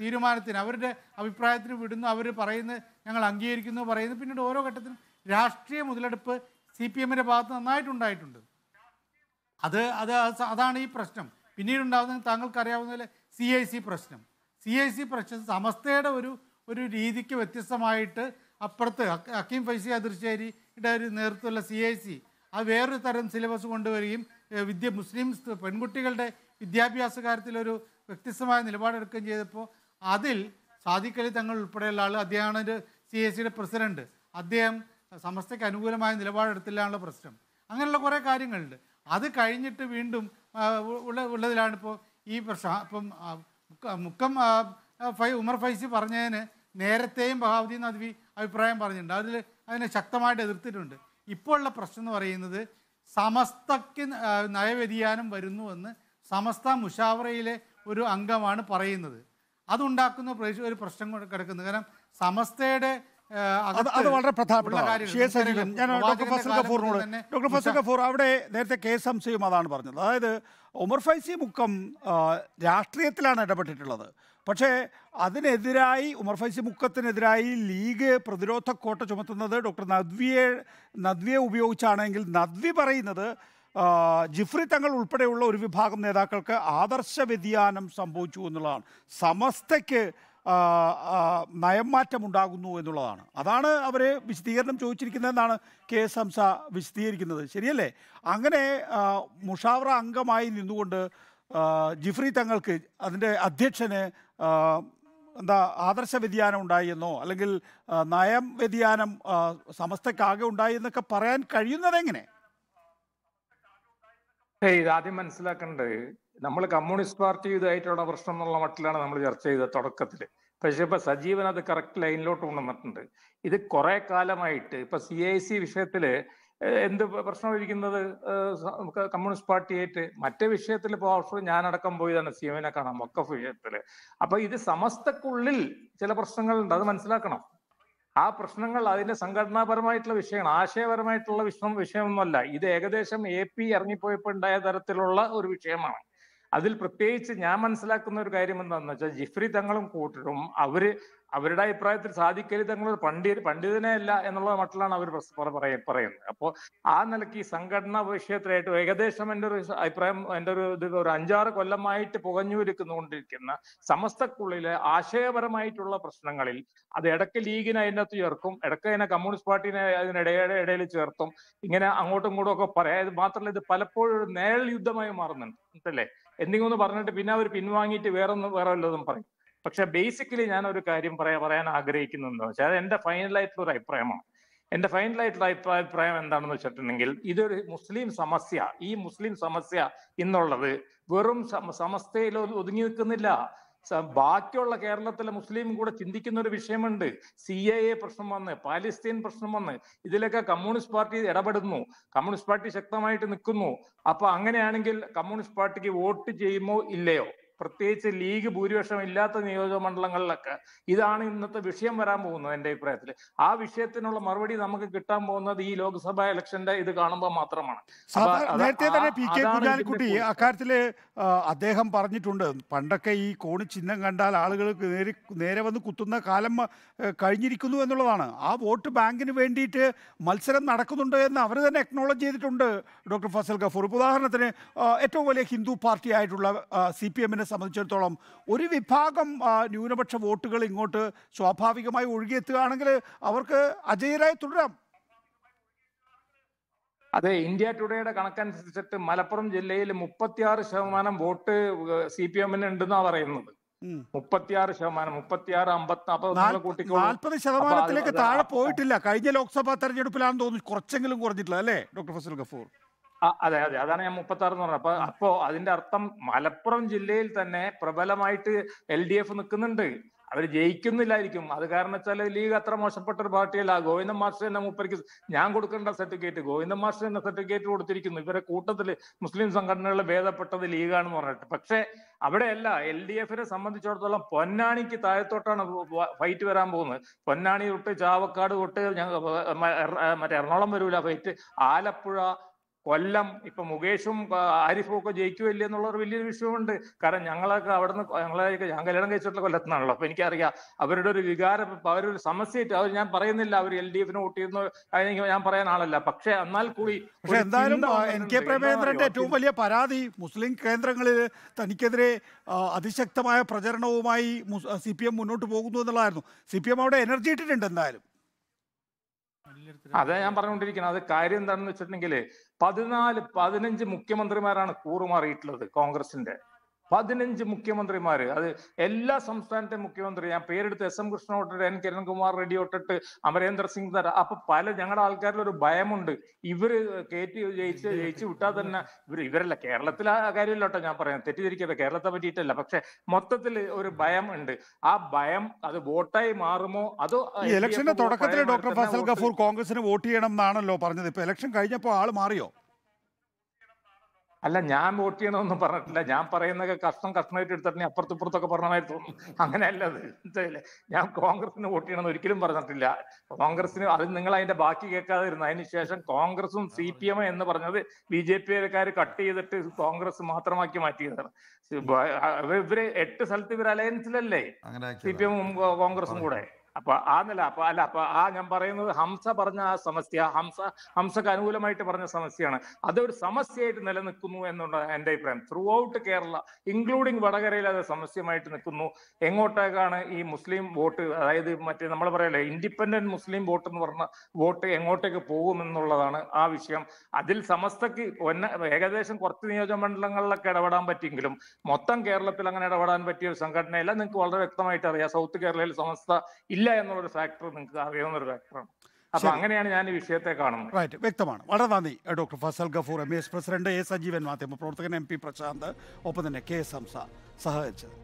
Speaker 5: തീരുമാനത്തിന് അവരുടെ അഭിപ്രായത്തിന് വിടുന്നു അവർ പറയുന്നത് ഞങ്ങൾ അംഗീകരിക്കുന്നു പറയുന്നു പിന്നീട് ഓരോ ഘട്ടത്തിലും രാഷ്ട്രീയ മുതലെടുപ്പ് സി പി എമ്മിൻ്റെ ഭാഗത്ത് നന്നായിട്ടുണ്ടായിട്ടുണ്ട് അത് അത് അതാണ് ഈ പ്രശ്നം പിന്നീടുണ്ടാകുന്ന പോലെ സി ഐ സി പ്രശ്നം സി ഐ സി പ്രശ്നം സമസ്തയുടെ ഒരു ഒരു രീതിക്ക് വ്യത്യസ്തമായിട്ട് അപ്പുറത്ത് അക്കീം ഫൈസി അതിർച്ചേരിയുടെ ഒരു നേതൃത്വമുള്ള സി ഐ സി അത് വേറൊരു തരം സിലബസ് കൊണ്ടുവരികയും വിദ്യ മുസ്ലിം പെൺകുട്ടികളുടെ വിദ്യാഭ്യാസ കാര്യത്തിലൊരു വ്യത്യസ്തമായ നിലപാടെടുക്കുകയും ചെയ്തപ്പോൾ അതിൽ സാദിഖലി തങ്ങൾ ഉൾപ്പെടെയുള്ള ആൾ അദ്ദേഹമാണ് ഒരു സി ഐ സിയുടെ പ്രസിഡൻറ്റ് അദ്ദേഹം സമസ്തയ്ക്ക് അനുകൂലമായ നിലപാടെടുത്തില്ലാനുള്ള പ്രശ്നം അങ്ങനെയുള്ള കുറേ കാര്യങ്ങളുണ്ട് അത് കഴിഞ്ഞിട്ട് വീണ്ടും ഉള്ള ഉള്ളതിലാണ് ഇപ്പോൾ ഈ പ്രശ്നം അപ്പം മുക്കം ഫൈ ഉമർ ഫൈസി പറഞ്ഞതിന് നേരത്തെയും ബഹാവതി നദ്വി അഭിപ്രായം പറഞ്ഞിട്ടുണ്ട് അതിൽ അതിനെ ശക്തമായിട്ട് എതിർത്തിട്ടുണ്ട് ഇപ്പോഴുള്ള പ്രശ്നം എന്ന് പറയുന്നത് സമസ്തയ്ക്ക് നയവ്യതിയാനം വരുന്നുവെന്ന് സമസ്ത മുഷാവറയിലെ ഒരു അംഗമാണ് പറയുന്നത് അതുണ്ടാക്കുന്ന ഒരു പ്രശ്നം കിടക്കുന്നത് കാരണം സമസ്തയുടെ
Speaker 1: അത് വളരെ പ്രധാനപ്പെട്ട ഞാൻ ഡോക്ടർ ഫസൽ കഫൂറിനോട് ഡോക്ടർ ഫസൽ കഫൂർ അവിടെ നേരത്തെ കെ സംശയം അതാണ് പറഞ്ഞത് അതായത് ഉമർ ഫൈസി മുക്കം രാഷ്ട്രീയത്തിലാണ് ഇടപെട്ടിട്ടുള്ളത് പക്ഷേ അതിനെതിരായി ഉമർ ഫൈസി മുക്കത്തിനെതിരായി ലീഗ് പ്രതിരോധ കോട്ട ചുമത്തുന്നത് ഡോക്ടർ നദ്വിയെ നദ്വിയെ ഉപയോഗിച്ചാണെങ്കിൽ നദ്വി പറയുന്നത് ജിഫ്രി തങ്ങൾ ഉൾപ്പെടെയുള്ള ഒരു വിഭാഗം നേതാക്കൾക്ക് ആദർശ വ്യതിയാനം സംഭവിച്ചു എന്നുള്ളതാണ് സമസ്തയ്ക്ക് നയംമാറ്റം ഉണ്ടാകുന്നു എന്നുള്ളതാണ് അതാണ് അവർ വിശദീകരണം ചോദിച്ചിരിക്കുന്നതെന്നാണ് കെ എസ് ഹംസ വിശദീകരിക്കുന്നത് ശരിയല്ലേ അങ്ങനെ മുഷാവറ അംഗമായി നിന്നുകൊണ്ട് ജിഫ്രി തങ്ങൾക്ക് അതിൻ്റെ അധ്യക്ഷന് എന്താ ആദർശ വ്യതിയാനം ഉണ്ടായി എന്നോ അല്ലെങ്കിൽ നയം വ്യതിയാനം സമസ്തക്കാകെ ഉണ്ടായി എന്നൊക്കെ പറയാൻ കഴിയുന്നതെങ്ങനെ
Speaker 4: എങ്ങനെ ഇത് ആദ്യം മനസ്സിലാക്കേണ്ടത് നമ്മൾ കമ്മ്യൂണിസ്റ്റ് പാർട്ടി ഇതായിട്ടുള്ള പ്രശ്നം എന്നുള്ള മട്ടിലാണ് നമ്മൾ ചർച്ച ചെയ്തത് തുടക്കത്തിൽ പക്ഷെ ഇപ്പൊ സജീവൻ അത് കറക്റ്റ് ലൈനിലോട്ട് കൊണ്ടുവന്നിട്ടുണ്ട് ഇത് കുറെ കാലമായിട്ട് ഇപ്പൊ സി ഐ സി വിഷയത്തില് എന്ത് ഇരിക്കുന്നത് കമ്മ്യൂണിസ്റ്റ് പാർട്ടിയായിട്ട് മറ്റേ വിഷയത്തിൽ ഇപ്പോൾ ഞാനടക്കം പോയതാണ് സി എമ്മിനെ കാണാം വക്കഫ് വിഷയത്തില് അപ്പൊ ഇത് സമസ്തക്കുള്ളിൽ ചില പ്രശ്നങ്ങളുണ്ട് അത് മനസ്സിലാക്കണം ആ പ്രശ്നങ്ങൾ അതിന്റെ സംഘടനാപരമായിട്ടുള്ള വിഷയമാണ് ആശയപരമായിട്ടുള്ള വിഷയം വിഷയമൊന്നുമല്ല ഇത് ഏകദേശം എ പി ഇറങ്ങിപ്പോയപ്പോ ഉണ്ടായ തരത്തിലുള്ള ഒരു വിഷയമാണ് അതിൽ പ്രത്യേകിച്ച് ഞാൻ മനസ്സിലാക്കുന്ന ഒരു കാര്യം എന്താണെന്ന് വെച്ചാൽ ജിഫ്രി തങ്ങളും കൂട്ടരും അവര് അവരുടെ അഭിപ്രായത്തിൽ സാധിക്കലി തങ്ങൾ പണ്ഡി പണ്ഡിതനെ അല്ല എന്നുള്ള മട്ടിലാണ് അവർ പറയുന്നത് അപ്പോൾ ആ നിലയ്ക്ക് ഈ സംഘടനാ വിഷയത്തിലായിട്ട് ഏകദേശം എൻ്റെ ഒരു അഭിപ്രായം എൻ്റെ ഒരു ഇത് ഒരു അഞ്ചാറ് കൊല്ലമായിട്ട് പുകഞ്ഞുരുക്കുന്നുകൊണ്ടിരിക്കുന്ന സമസ്തക്കുള്ളിലെ ആശയപരമായിട്ടുള്ള പ്രശ്നങ്ങളിൽ അത് ഇടയ്ക്ക് ലീഗിനെ അതിനകത്ത് ചേർക്കും ഇടയ്ക്ക് അതിനെ കമ്മ്യൂണിസ്റ്റ് പാർട്ടിനെ അതിനിടയുടെ ഇടയിൽ ചേർത്തും ഇങ്ങനെ അങ്ങോട്ടും ഇങ്ങോട്ടും ഒക്കെ പറയാം ഇത് മാത്രമല്ല ഇത് പലപ്പോഴും ഒരു നേഴൽ യുദ്ധമായി മാറുന്നുണ്ട് അല്ലേ എന്തെങ്കിലും ഒന്ന് പറഞ്ഞിട്ട് പിന്നെ അവർ പിൻവാങ്ങിയിട്ട് വേറൊന്നും വേറെ വല്ലതും പറയും പക്ഷെ ബേസിക്കലി ഞാൻ ഒരു കാര്യം പറയാ പറയാൻ ആഗ്രഹിക്കുന്നുണ്ടോ വെച്ചാൽ അത് എന്റെ ഫൈനലായിട്ടുള്ള ഒരു അഭിപ്രായമാണ് എന്റെ ഫൈനലായിട്ടുള്ള അഭിപ്രായം എന്താണെന്ന് വെച്ചിട്ടുണ്ടെങ്കിൽ ഇതൊരു മുസ്ലിം സമസ്യ ഈ മുസ്ലിം സമസ്യ എന്നുള്ളത് വെറും സമസ്തയിൽ ഒതുങ്ങി നിൽക്കുന്നില്ല ബാക്കിയുള്ള കേരളത്തിലെ മുസ്ലിം കൂടെ ചിന്തിക്കുന്ന ഒരു വിഷയമുണ്ട് സി എ എ പ്രശ്നം വന്ന് പാലസ്തീൻ പ്രശ്നം വന്ന് ഇതിലൊക്കെ കമ്മ്യൂണിസ്റ്റ് പാർട്ടി ഇടപെടുന്നു കമ്മ്യൂണിസ്റ്റ് പാർട്ടി ശക്തമായിട്ട് നിൽക്കുന്നു അപ്പൊ അങ്ങനെയാണെങ്കിൽ കമ്മ്യൂണിസ്റ്റ് പാർട്ടിക്ക് വോട്ട് ചെയ്യുമോ ഇല്ലയോ പ്രത്യേകിച്ച് ലീഗ് ഭൂരിപക്ഷം ഇല്ലാത്ത നിയോജക മണ്ഡലങ്ങളിലൊക്കെ ഇതാണ് ഇന്നത്തെ വിഷയം വരാൻ പോകുന്നത് എൻ്റെ അഭിപ്രായത്തിൽ ആ വിഷയത്തിനുള്ള മറുപടി നമുക്ക് കിട്ടാൻ പോകുന്നത് ഈ ലോക്സഭാ ഇലക്ഷന്റെ ഇത് കാണുമ്പോൾ മാത്രമാണ് നേരത്തെ തന്നെ പി കെ കുഞ്ഞാലിക്കുട്ടി
Speaker 1: അക്കാര്യത്തില് അദ്ദേഹം പറഞ്ഞിട്ടുണ്ട് പണ്ടൊക്കെ ഈ കോണി ചിഹ്നം കണ്ടാൽ ആളുകൾ നേരെ നേരെ വന്ന് കുത്തുന്ന കാലം കഴിഞ്ഞിരിക്കുന്നു എന്നുള്ളതാണ് ആ വോട്ട് ബാങ്കിന് വേണ്ടിയിട്ട് മത്സരം നടക്കുന്നുണ്ട് എന്ന് അവർ തന്നെ അക്നോളജ് ചെയ്തിട്ടുണ്ട് ഡോക്ടർ ഫസൽ ഗഫൂർ ഉദാഹരണത്തിന് ഏറ്റവും വലിയ ഹിന്ദു പാർട്ടി ആയിട്ടുള്ള സി പി എമ്മിനെ സംബന്ധിച്ചിടത്തോളം ഒരു വിഭാഗം ന്യൂനപക്ഷ വോട്ടുകൾ ഇങ്ങോട്ട് സ്വാഭാവികമായി ഒഴുകിയെത്തുകയാണെങ്കിൽ അവർക്ക്
Speaker 4: അജയരായി തുടരാം അതെ ഇന്ത്യ ടുഡേയുടെ കണക്കനുസരിച്ചിട്ട് മലപ്പുറം ജില്ലയിൽ മുപ്പത്തിയാറ് ശതമാനം വോട്ട് സി പി എമ്മിന് ഉണ്ടെന്നാണ് പറയുന്നത് മുപ്പത്തിയാറ് ശതമാനം മുപ്പത്തിയാറ് അമ്പത്തി നാൽപ്പത് ശതമാനത്തിലേക്ക് താഴെ പോയിട്ടില്ല
Speaker 1: കഴിഞ്ഞ ലോക്സഭാ തെരഞ്ഞെടുപ്പിലാണെന്ന് തോന്നുന്നു കുറച്ചെങ്കിലും കുറഞ്ഞിട്ടില്ല അല്ലേ ഡോക്ടർ ഫസൽ ഗഫൂർ
Speaker 4: അതെ അതെ അതാണ് ഞാൻ മുപ്പത്തി ആറ് എന്ന് പറഞ്ഞത് അപ്പൊ അപ്പോ അതിന്റെ അർത്ഥം മലപ്പുറം ജില്ലയിൽ തന്നെ പ്രബലമായിട്ട് എൽ ഡി എഫ് നിൽക്കുന്നുണ്ട് അവര് ജയിക്കുന്നില്ലായിരിക്കും അത് കാരണം വെച്ചാൽ ലീഗ് അത്ര മോശപ്പെട്ട ഒരു പാർട്ടിയല്ല ഗോവിന്ദൻ മാസ്റ്റർ എന്ന മൂപ്പർക്ക് ഞാൻ കൊടുക്കേണ്ട സർട്ടിഫിക്കറ്റ് ഗോവിന്ദൻ മാസ്റ്റർ എന്ന സർട്ടിഫിക്കറ്റ് കൊടുത്തിരിക്കുന്നു ഇവരെ കൂട്ടത്തിൽ മുസ്ലിം സംഘടനകളിൽ ഭേദപ്പെട്ടത് ലീഗാണെന്ന് പറഞ്ഞിട്ട് പക്ഷെ അവിടെയല്ല എൽ ഡി എഫിനെ സംബന്ധിച്ചിടത്തോളം പൊന്നാണിക്ക് താഴത്തോട്ടാണ് ഫൈറ്റ് വരാൻ പോകുന്നത് പൊന്നാണി തൊട്ട് ചാവക്കാട് തൊട്ട് മറ്റേ എറണാകുളം വരൂല ഫൈറ്റ് ആലപ്പുഴ കൊല്ലം ഇപ്പൊ മുകേഷും ആരിഫും ഒക്കെ ജയിക്കുമില്ല എന്നുള്ള ഒരു വലിയൊരു വിഷയമുണ്ട് കാരണം ഞങ്ങളൊക്കെ അവിടുന്ന് ഞങ്ങളെ ഞാൻ കല്യാണം കഴിച്ചിട്ടുള്ള കൊല്ലത്തുനിന്നാണല്ലോ അപ്പൊ എനിക്കറിയാം അവരുടെ ഒരു വികാരം അവരൊരു സമസ്യ അവർ ഞാൻ പറയുന്നില്ല അവർ എൽ ഡി എഫിനെ വോട്ട് ചെയ്യുന്നു ഞാൻ പറയാൻ ആളല്ല പക്ഷെ എന്നാൽ കൂടി പക്ഷെ എന്തായാലും എൻ കെ പ്രേമേന്ദ്രന്റെ ഏറ്റവും
Speaker 1: വലിയ പരാതി മുസ്ലിം കേന്ദ്രങ്ങളിൽ തനിക്കെതിരെ അതിശക്തമായ പ്രചരണവുമായി സി പി എം മുന്നോട്ട് പോകുന്നു എന്നുള്ളതായിരുന്നു സി പി എം അവിടെ എനർജി ഇട്ടിട്ടുണ്ട് എന്തായാലും
Speaker 4: അതെ ഞാൻ പറഞ്ഞുകൊണ്ടിരിക്കുന്നത് അത് കാര്യം എന്താണെന്ന് വെച്ചിട്ടുണ്ടെങ്കിൽ പതിനാല് പതിനഞ്ച് മുഖ്യമന്ത്രിമാരാണ് കൂറുമാറിയിട്ടുള്ളത് കോൺഗ്രസിന്റെ പതിനഞ്ച് മുഖ്യമന്ത്രിമാർ അത് എല്ലാ സംസ്ഥാനത്തെ മുഖ്യമന്ത്രി ഞാൻ പേരെടുത്ത് എസ് എം കൃഷ്ണ തൊട്ടിട്ട് എൻ കിരൺകുമാർ റെഡ്ഡി തൊട്ടിട്ട് അമരേന്ദ്ര സിംഗ് തര അപ്പൊ പല ഞങ്ങളുടെ ആൾക്കാരിൽ ഒരു ഭയമുണ്ട് ഇവര് കയറ്റി ജയിച്ച് ജയിച്ചു വിട്ടാൽ തന്നെ ഇവർ ഇവരല്ല കേരളത്തിലെ കാര്യമില്ലോട്ടോ ഞാൻ പറയാം തെറ്റിദ്ധരിക്കരുത് കേരളത്തെ പറ്റിയിട്ടല്ല പക്ഷെ മൊത്തത്തിൽ ഒരു ഭയം ഉണ്ട് ആ ഭയം അത് വോട്ടായി മാറുമോ അതോ ഇലക്ഷന്റെ തുടക്കത്തിൽ ഡോക്ടർ ഫസൽ
Speaker 1: ഗഫൂർ കോൺഗ്രസിന് വോട്ട് ചെയ്യണം എന്നാണല്ലോ പറഞ്ഞത് ഇപ്പൊ ഇലക്ഷൻ കഴിഞ്ഞപ്പോ ആള് മാറിയോ
Speaker 4: അല്ല ഞാൻ വോട്ട് ചെയ്യണമെന്നൊന്നും പറഞ്ഞിട്ടില്ല ഞാൻ പറയുന്ന കഷ്ണം കഷ്ണമായിട്ട് എടുത്തിട്ട് ഇപ്പുറത്തൊക്കെ പറഞ്ഞമായി തോന്നും അങ്ങനെയല്ല അത് ഞാൻ കോൺഗ്രസിന് വോട്ട് ചെയ്യണമെന്ന് ഒരിക്കലും പറഞ്ഞിട്ടില്ല കോൺഗ്രസിന് അത് നിങ്ങൾ അതിന്റെ ബാക്കി കേൾക്കാതിരുന്നു അതിനുശേഷം കോൺഗ്രസും സി പി എം എന്ന് പറഞ്ഞത് ബി ജെ പിക്കാർ കട്ട് ചെയ്തിട്ട് കോൺഗ്രസ് മാത്രമാക്കി മാറ്റിയതാണ് ഇവര് എട്ട് സ്ഥലത്ത് ഇവർ അലയൻസിലല്ലേ സി പി എമ്മും കോൺഗ്രസും കൂടെ അപ്പൊ ആ നില അപ്പൊ അല്ല അപ്പൊ ആ ഞാൻ പറയുന്നത് ഹംസ പറഞ്ഞ ആ സമസ്യ ഹംസ ഹംസക്ക് അനുകൂലമായിട്ട് പറഞ്ഞ സമസ്യയാണ് അതൊരു സമസ്യയായിട്ട് നിലനിൽക്കുന്നു എന്നുള്ള എന്റെ അഭിപ്രായം ത്രൂ ഔട്ട് കേരള ഇൻക്ലൂഡിങ് വടകരയിൽ അത് സമസ്യമായിട്ട് നിൽക്കുന്നു എങ്ങോട്ടേക്കാണ് ഈ മുസ്ലിം വോട്ട് അതായത് മറ്റേ നമ്മൾ പറയല്ലേ ഇൻഡിപെൻഡന്റ് മുസ്ലിം വോട്ട് എന്ന് പറഞ്ഞ വോട്ട് എങ്ങോട്ടേക്ക് പോകുമെന്നുള്ളതാണ് ആ വിഷയം അതിൽ സമസ്തക്ക് ഏകദേശം കുറച്ച് നിയോജകമണ്ഡലങ്ങളിലൊക്കെ ഇടപെടാൻ പറ്റിയെങ്കിലും മൊത്തം കേരളത്തിൽ അങ്ങനെ ഇടപെടാൻ പറ്റിയ ഒരു സംഘടനയല്ല നിങ്ങൾക്ക് വളരെ വ്യക്തമായിട്ട് അറിയാം സൗത്ത് കേരളയിൽ സമസ്ത ഇല്ല ഇല്ല എന്നുള്ളൊരു ഫാക്ടർ നിങ്ങൾക്ക് അറിയാവുന്ന ഒരു ഫാക്ടറാണ് അപ്പൊ അങ്ങനെയാണ് ഞാൻ ഈ വിഷയത്തെ കാണുന്നത്
Speaker 1: റൈറ്റ് വ്യക്തമാണ് വളരെ നന്ദി doctor Fazal Gafoor M S president A Sajeevan മാധ്യമ പ്രവർത്തകൻ എം പി പ്രശാന്ത് ഒപ്പം തന്നെ കെ എസ് ഹംസ സഹകരിച്ചത്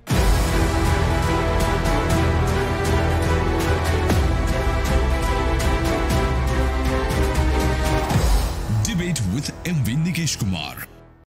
Speaker 1: with MV Nikesh Kumar.